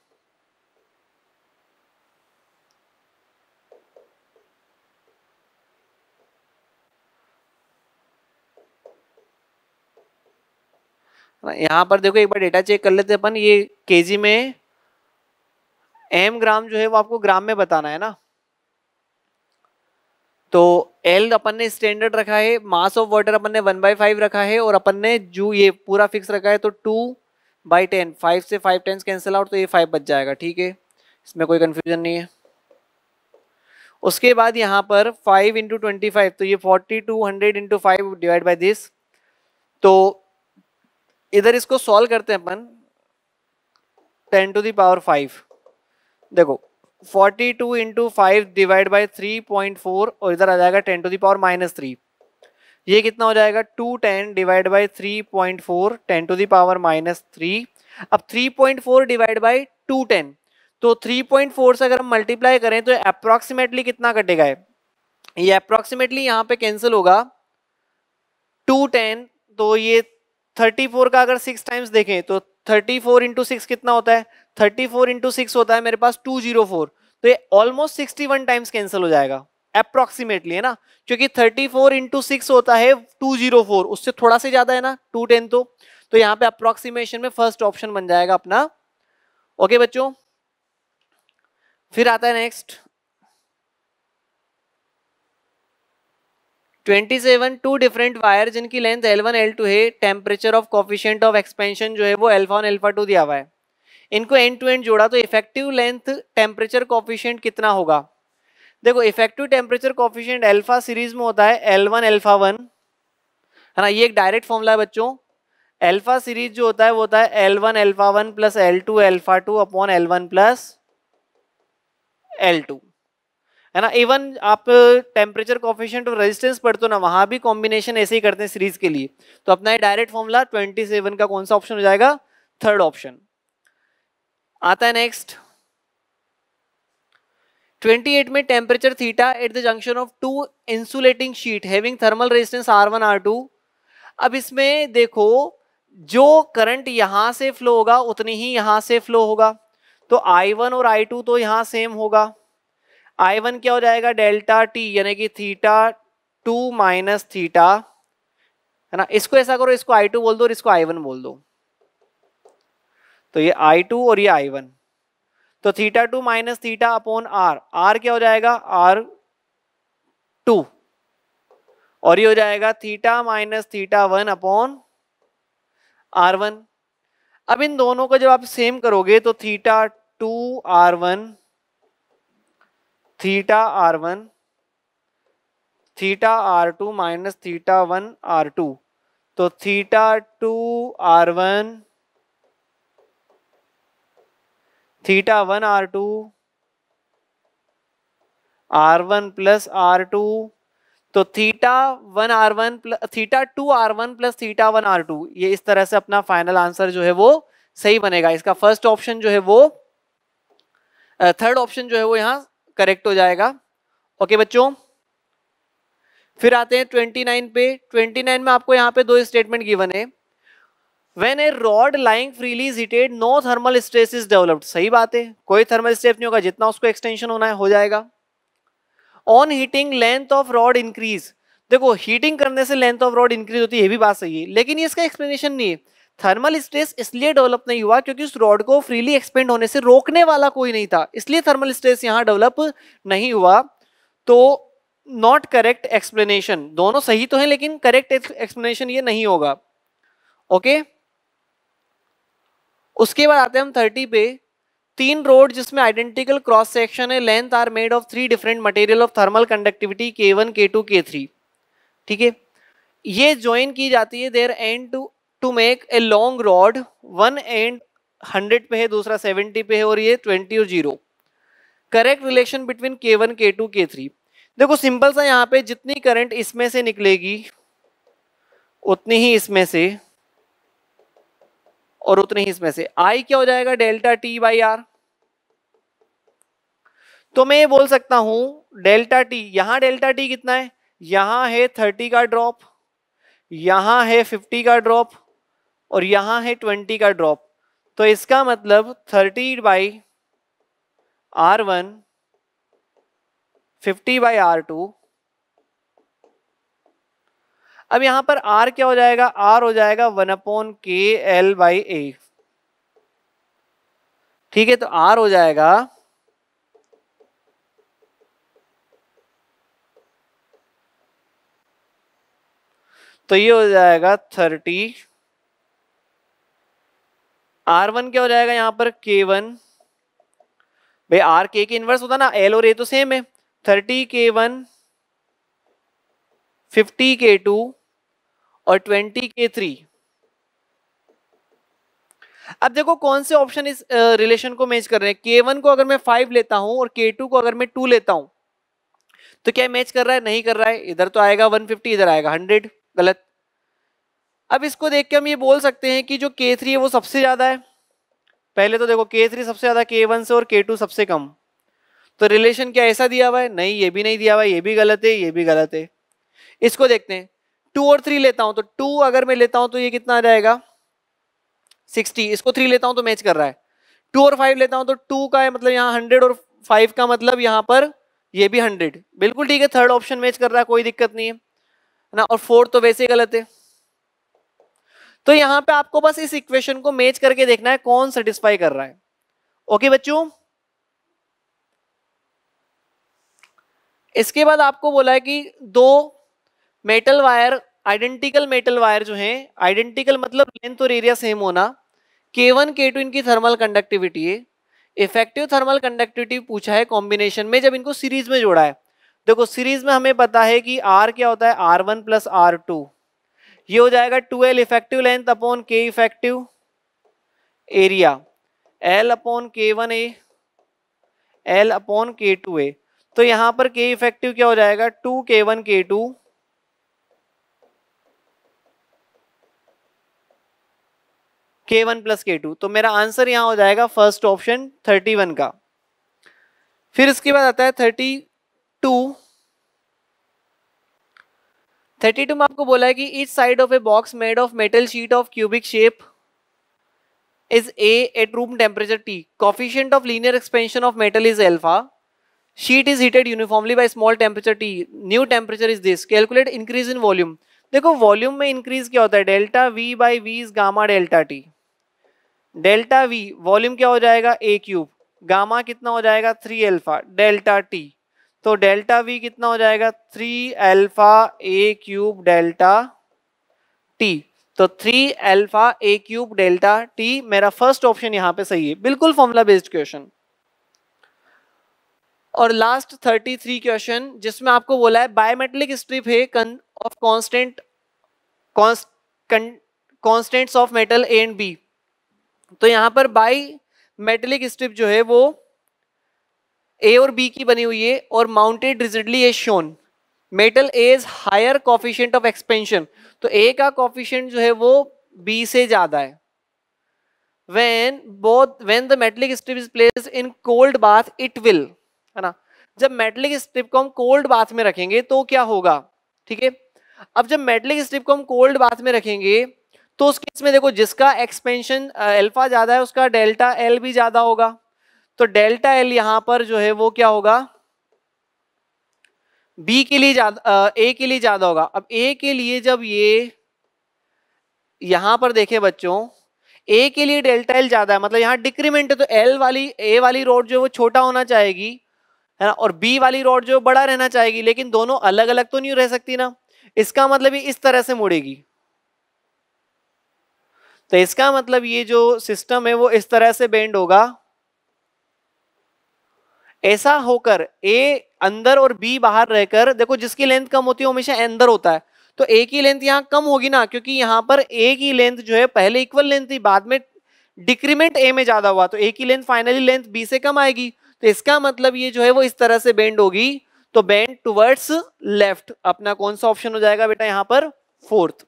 यहाँ पर देखो एक बार डेटा चेक कर लेते अपन ये जी में एम ग्राम जो है वो आपको ग्राम में बताना है ना तो एल अपन ने स्टैंडर्ड रखा है मास ऑफ वाटर अपन ने वन बाई फाइव रखा है और अपन ने जू ये पूरा फिक्स रखा है तो टू बाई टेन फाइव से फाइव टेन्स कैंसिल आउट तो ये फाइव बच जाएगा ठीक है इसमें कोई कन्फ्यूजन नहीं है उसके बाद यहाँ पर फाइव इंटू ट्वेंटी फाइव तो ये forty two hundred into five divide by this तो इधर इसको सॉल्व करते हैं अपन टेन टू दावर फाइव देखो forty two into five divide by three point four और इधर आ जाएगा ten to the power minus three ये कितना हो जाएगा two ten divide by three point four ten to the power minus three अब three point four divide by two ten तो थ्री पॉइंट फोर से अगर हम मल्टीप्लाई करें तो अप्रोक्सीमेटली कितना कटेगा ये अप्रोक्सीमेटली यहाँ पे कैंसिल होगा टू टेन तो ये थर्टी फोर का अगर सिक्स टाइम्स देखें तो थर्टी फोर इंटू सिक्स कितना होता है थर्टी फोर इंटू सिक्स होता है मेरे पास टू जीरो फोर तो ये almost sixty one times cancel हो जाएगा अप्रोक्सीमेटली है ना क्योंकि थर्टी फोर इंटू सिक्स होता है टू जीरो फोर उससे थोड़ा से ज्यादा है ना टू टेन तो तो यहाँ पे अप्रोक्सीमेशन में फर्स्ट ऑप्शन बन जाएगा अपना ओके बच्चों फिर आता है next twenty seven two different wire जिनकी length L one L two है temperature of coefficient of expansion जो है वो एल्फा वन एल्फा टू दिया हुआ है इनको एंड टू एंड जोड़ा तो इफेक्टिव लेंथ टेम्परेचर कॉफिशियंट कितना होगा देखो effective temperature coefficient alpha series में होता है एल वन एल्फा वन है ना ये एक डायरेक्ट फॉर्मूला है बच्चों एल्फा सीरीज जो होता है वो होता है L one alpha one plus L two alpha two upon L one plus L two है ना इवन आप टेम्परेचर कॉफिशेंट और रेजिस्टेंस पढ़ते हो ना वहाँ भी कॉम्बिनेशन ऐसे ही करते हैं सीरीज के लिए तो अपना ये डायरेक्ट फॉर्मूला ट्वेंटी सेवन का कौन सा ऑप्शन हो जाएगा थर्ड ऑप्शन आता है नेक्स्ट 28 में temperature theta at the junction of two insulating sheet having thermal resistance R one R two अब इसमें देखो जो करंट यहां से फ्लो होगा उतनी ही यहां से फ्लो होगा तो I1 और I2 तो यहां सेम होगा आई वन क्या हो जाएगा डेल्टा टी यानी कि थीटा टू माइनस थीटा है ना इसको ऐसा करो इसको आई टू बोल दो और इसको आई वन बोल दो तो ये आई टू और ये आई वन तो theta two minus theta upon R R क्या हो जाएगा आर टू और ये हो जाएगा theta minus theta one upon R one अब इन दोनों को जब आप सेम करोगे तो theta two R one theta R one theta R two minus theta one R two तो theta two R one theta one R two R one plus R two तो theta one R one plus theta two R one plus theta one R two ये इस तरह से अपना final answer जो है वो सही बनेगा इसका फर्स्ट ऑप्शन जो है वो थर्ड ऑप्शन जो है वो यहाँ करेक्ट हो जाएगा ओके बच्चों फिर आते हैं 29 पे 29 में आपको यहाँ पे दो स्टेटमेंट गिवन है when a rod lying freely heated no thermal stress is developed सही बात है कोई थर्मल स्ट्रेस नहीं होगा जितना उसको एक्सटेंशन होना है हो जाएगा on heating length of rod increase देखो हीटिंग करने से लेंथ ऑफ रॉड इंक्रीज होती है ये भी बात सही है लेकिन इसका एक्सप्लेनेशन नहीं है थर्मल स्ट्रेस इसलिए डेवलप नहीं हुआ क्योंकि उस रॉड को फ्रीली एक्सपेंड होने से रोकने वाला कोई नहीं था इसलिए थर्मल स्ट्रेस यहाँ डेवलप नहीं हुआ तो नॉट करेक्ट एक्सप्लेनेशन दोनों सही तो है लेकिन करेक्ट एक्सप्लेनेशन ये नहीं होगा ओके okay? उसके बाद आते हैं हम थर्टी पे तीन रोड जिसमें आइडेंटिकल क्रॉस सेक्शन है length are made of three different material of thermal conductivity K one K two K three ठीक है ये ज्वाइन की जाती है there end to to make a long rod one end hundred पे है दूसरा सेवेंटी पे है और ये ट्वेंटी और zero correct relation between K one K two K three देखो सिंपल सा यहाँ पे जितनी करंट इसमें से निकलेगी उतनी ही इसमें से और उतनी ही इसमें से आई क्या हो जाएगा डेल्टा टी बाई आर तो मैं ये बोल सकता हूं डेल्टा टी यहां डेल्टा टी कितना है यहां है थर्टी का ड्रॉप यहां है फिफ्टी का ड्रॉप और यहाँ है ट्वेंटी का ड्रॉप तो इसका मतलब thirty by R one fifty by R two अब यहां पर आर क्या हो जाएगा आर हो जाएगा one upon K L by A ठीक है तो आर हो जाएगा तो ये हो जाएगा थर्टी आर वन क्या हो जाएगा यहाँ पर के वन भाई आर के के इन्वर्स होता ना एल और ए तो सेम है thirty K one fifty K two और ट्वेंटी के थ्री अब देखो कौन से ऑप्शन इस रिलेशन को मैच कर रहे हैं के वन को अगर मैं फाइव लेता हूं और के टू को अगर मैं टू लेता हूं तो क्या मैच कर रहा है नहीं कर रहा है इधर तो आएगा वन फिफ्टी इधर आएगा हंड्रेड गलत अब इसको देख के हम ये बोल सकते हैं कि जो के थ्री है वो सबसे ज़्यादा है पहले तो देखो के थ्री सबसे ज़्यादा के वन से और के टू सबसे कम तो रिलेशन क्या ऐसा दिया हुआ है नहीं ये भी नहीं दिया हुआ है ये भी गलत है ये भी गलत है इसको देखते हैं टू और थ्री लेता हूँ तो टू अगर मैं लेता हूँ तो ये कितना आ जाएगा सिक्सटी इसको थ्री लेता हूँ तो मैच कर रहा है टू और फाइव लेता हूँ तो टू का है मतलब यहाँ हंड्रेड और फाइव का मतलब यहाँ पर ये भी हंड्रेड बिल्कुल ठीक है थर्ड ऑप्शन मैच कर रहा है कोई दिक्कत नहीं है ना और फोर्थ तो वैसे ही गलत है तो यहां पे आपको बस इस इक्वेशन को मैच करके देखना है कौन सेटिस्फाई कर रहा है ओके बच्चों इसके बाद आपको बोला है कि दो metal wire identical metal wire जो मतलब है आइडेंटिकल मतलब लेंथ और एरिया सेम होना के वन के टू इनकी थर्मल कंडक्टिविटी है इफेक्टिव थर्मल कंडक्टिविटी पूछा है कॉम्बिनेशन में जब इनको सीरीज में जोड़ा है देखो सीरीज में हमें पता है कि आर क्या होता है R one plus R two ये हो जाएगा two L effective length upon K effective area L upon K one A L upon K two A तो यहां पर के इफेक्टिव क्या हो जाएगा टू के वन के टू के वन प्लस के टू तो मेरा आंसर यहां हो जाएगा फर्स्ट ऑप्शन थर्टी वन का फिर इसके बाद आता है थर्टी टू थर्टी टू में आपको बोला है कि each side of a box made of metal sheet of cubic shape is a at room temperature T coefficient of linear expansion of metal is alpha sheet is heated uniformly by small temperature T new temperature is this calculate increase in volume देखो volume में increase क्या होता है delta V by V is gamma delta T delta V volume क्या हो जाएगा A cube gamma कितना हो जाएगा थ्री एल्फा डेल्टा टी तो डेल्टा वी कितना हो जाएगा three alpha A cube delta T तो three alpha A cube delta T मेरा फर्स्ट ऑप्शन यहां पे सही है बिल्कुल फॉर्मूला बेस्ड क्वेश्चन और लास्ट थर्टी थ्री क्वेश्चन जिसमें आपको बोला है बायोमेट्रिक स्ट्रिप है of constant of metal A and B तो यहां पर बाई मेटलिक स्ट्रिप जो है वो ए और बी की बनी हुई है और mounted rigidly as shown metal A is higher coefficient of expansion तो ए का कॉफिशियंट जो है वो बी से ज्यादा है when both when the metallic strip is place in cold bath it will है ना जब मेटलिक स्ट्रिप को हम कोल्ड बाथ में रखेंगे तो क्या होगा ठीक है अब जब मेटलिक स्ट्रिप को हम कोल्ड बाथ में रखेंगे तो उस केस में देखो जिसका एक्सपेंशन अल्फा ज्यादा है उसका डेल्टा एल भी ज्यादा होगा तो डेल्टा एल यहां पर जो है वो क्या होगा बी के लिए ज्यादा ए के लिए ज्यादा होगा अब ए के लिए जब ये यहां पर देखें बच्चों ए के लिए डेल्टा एल ज्यादा है मतलब यहां डिक्रीमेंट है तो एल वाली ए वाली रोड जो है वो छोटा होना चाहेगी है ना और बी वाली रोड जो बड़ा रहना चाहेगी लेकिन दोनों अलग अलग तो नहीं रह सकती ना इसका मतलब ये इस तरह से मुड़ेगी तो इसका मतलब ये जो सिस्टम है वो इस तरह से बेंड होगा ऐसा होकर ए अंदर और बी बाहर रहकर देखो जिसकी लेंथ कम होती है हमेशा अंदर होता है तो ए की लेंथ यहाँ कम होगी ना क्योंकि यहाँ पर ए की लेंथ जो है पहले इक्वल लेंथ थी बाद में डिक्रीमेंट ए में ज्यादा हुआ तो ए की लेंथ फाइनली लेंथ बी से कम आएगी तो इसका मतलब ये जो है वो इस तरह से बेंड होगी तो बेंड टुवर्ड्स लेफ्ट अपना कौन सा ऑप्शन हो जाएगा बेटा यहाँ पर फोर्थ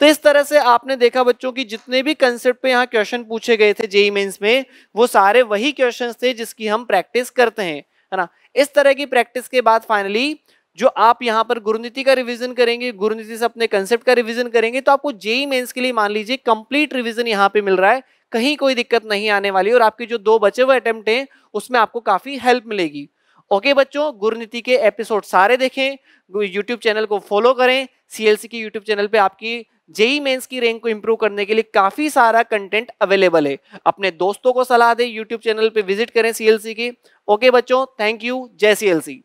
तो इस तरह से आपने देखा बच्चों की जितने भी कंसेप्ट पे यहाँ क्वेश्चन पूछे गए थे जेई मेन्स e e में वो सारे वही क्वेश्चन थे जिसकी हम प्रैक्टिस करते हैं है ना इस तरह की प्रैक्टिस के बाद फाइनली जो आप यहाँ पर गुरुनीति का रिवीजन करेंगे गुरुनीति से अपने कंसेप्ट का रिवीजन करेंगे तो आपको जेई मेन्स e के लिए मान लीजिए कंप्लीट रिविजन यहाँ पे मिल रहा है कहीं कोई दिक्कत नहीं आने वाली और आपके जो दो बचे हुए अटेम्प्ट हैं उसमें आपको काफ़ी हेल्प मिलेगी ओके बच्चों गुरुनीति के एपिसोड सारे देखें यूट्यूब चैनल को फॉलो करें सीएलसी के यूट्यूब चैनल पे आपकी जेई मेंस e की रैंक को इंप्रूव करने के लिए काफी सारा कंटेंट अवेलेबल है अपने दोस्तों को सलाह दें यूट्यूब चैनल पे विजिट करें सीएलसी की ओके बच्चों थैंक यू जय सीएलसी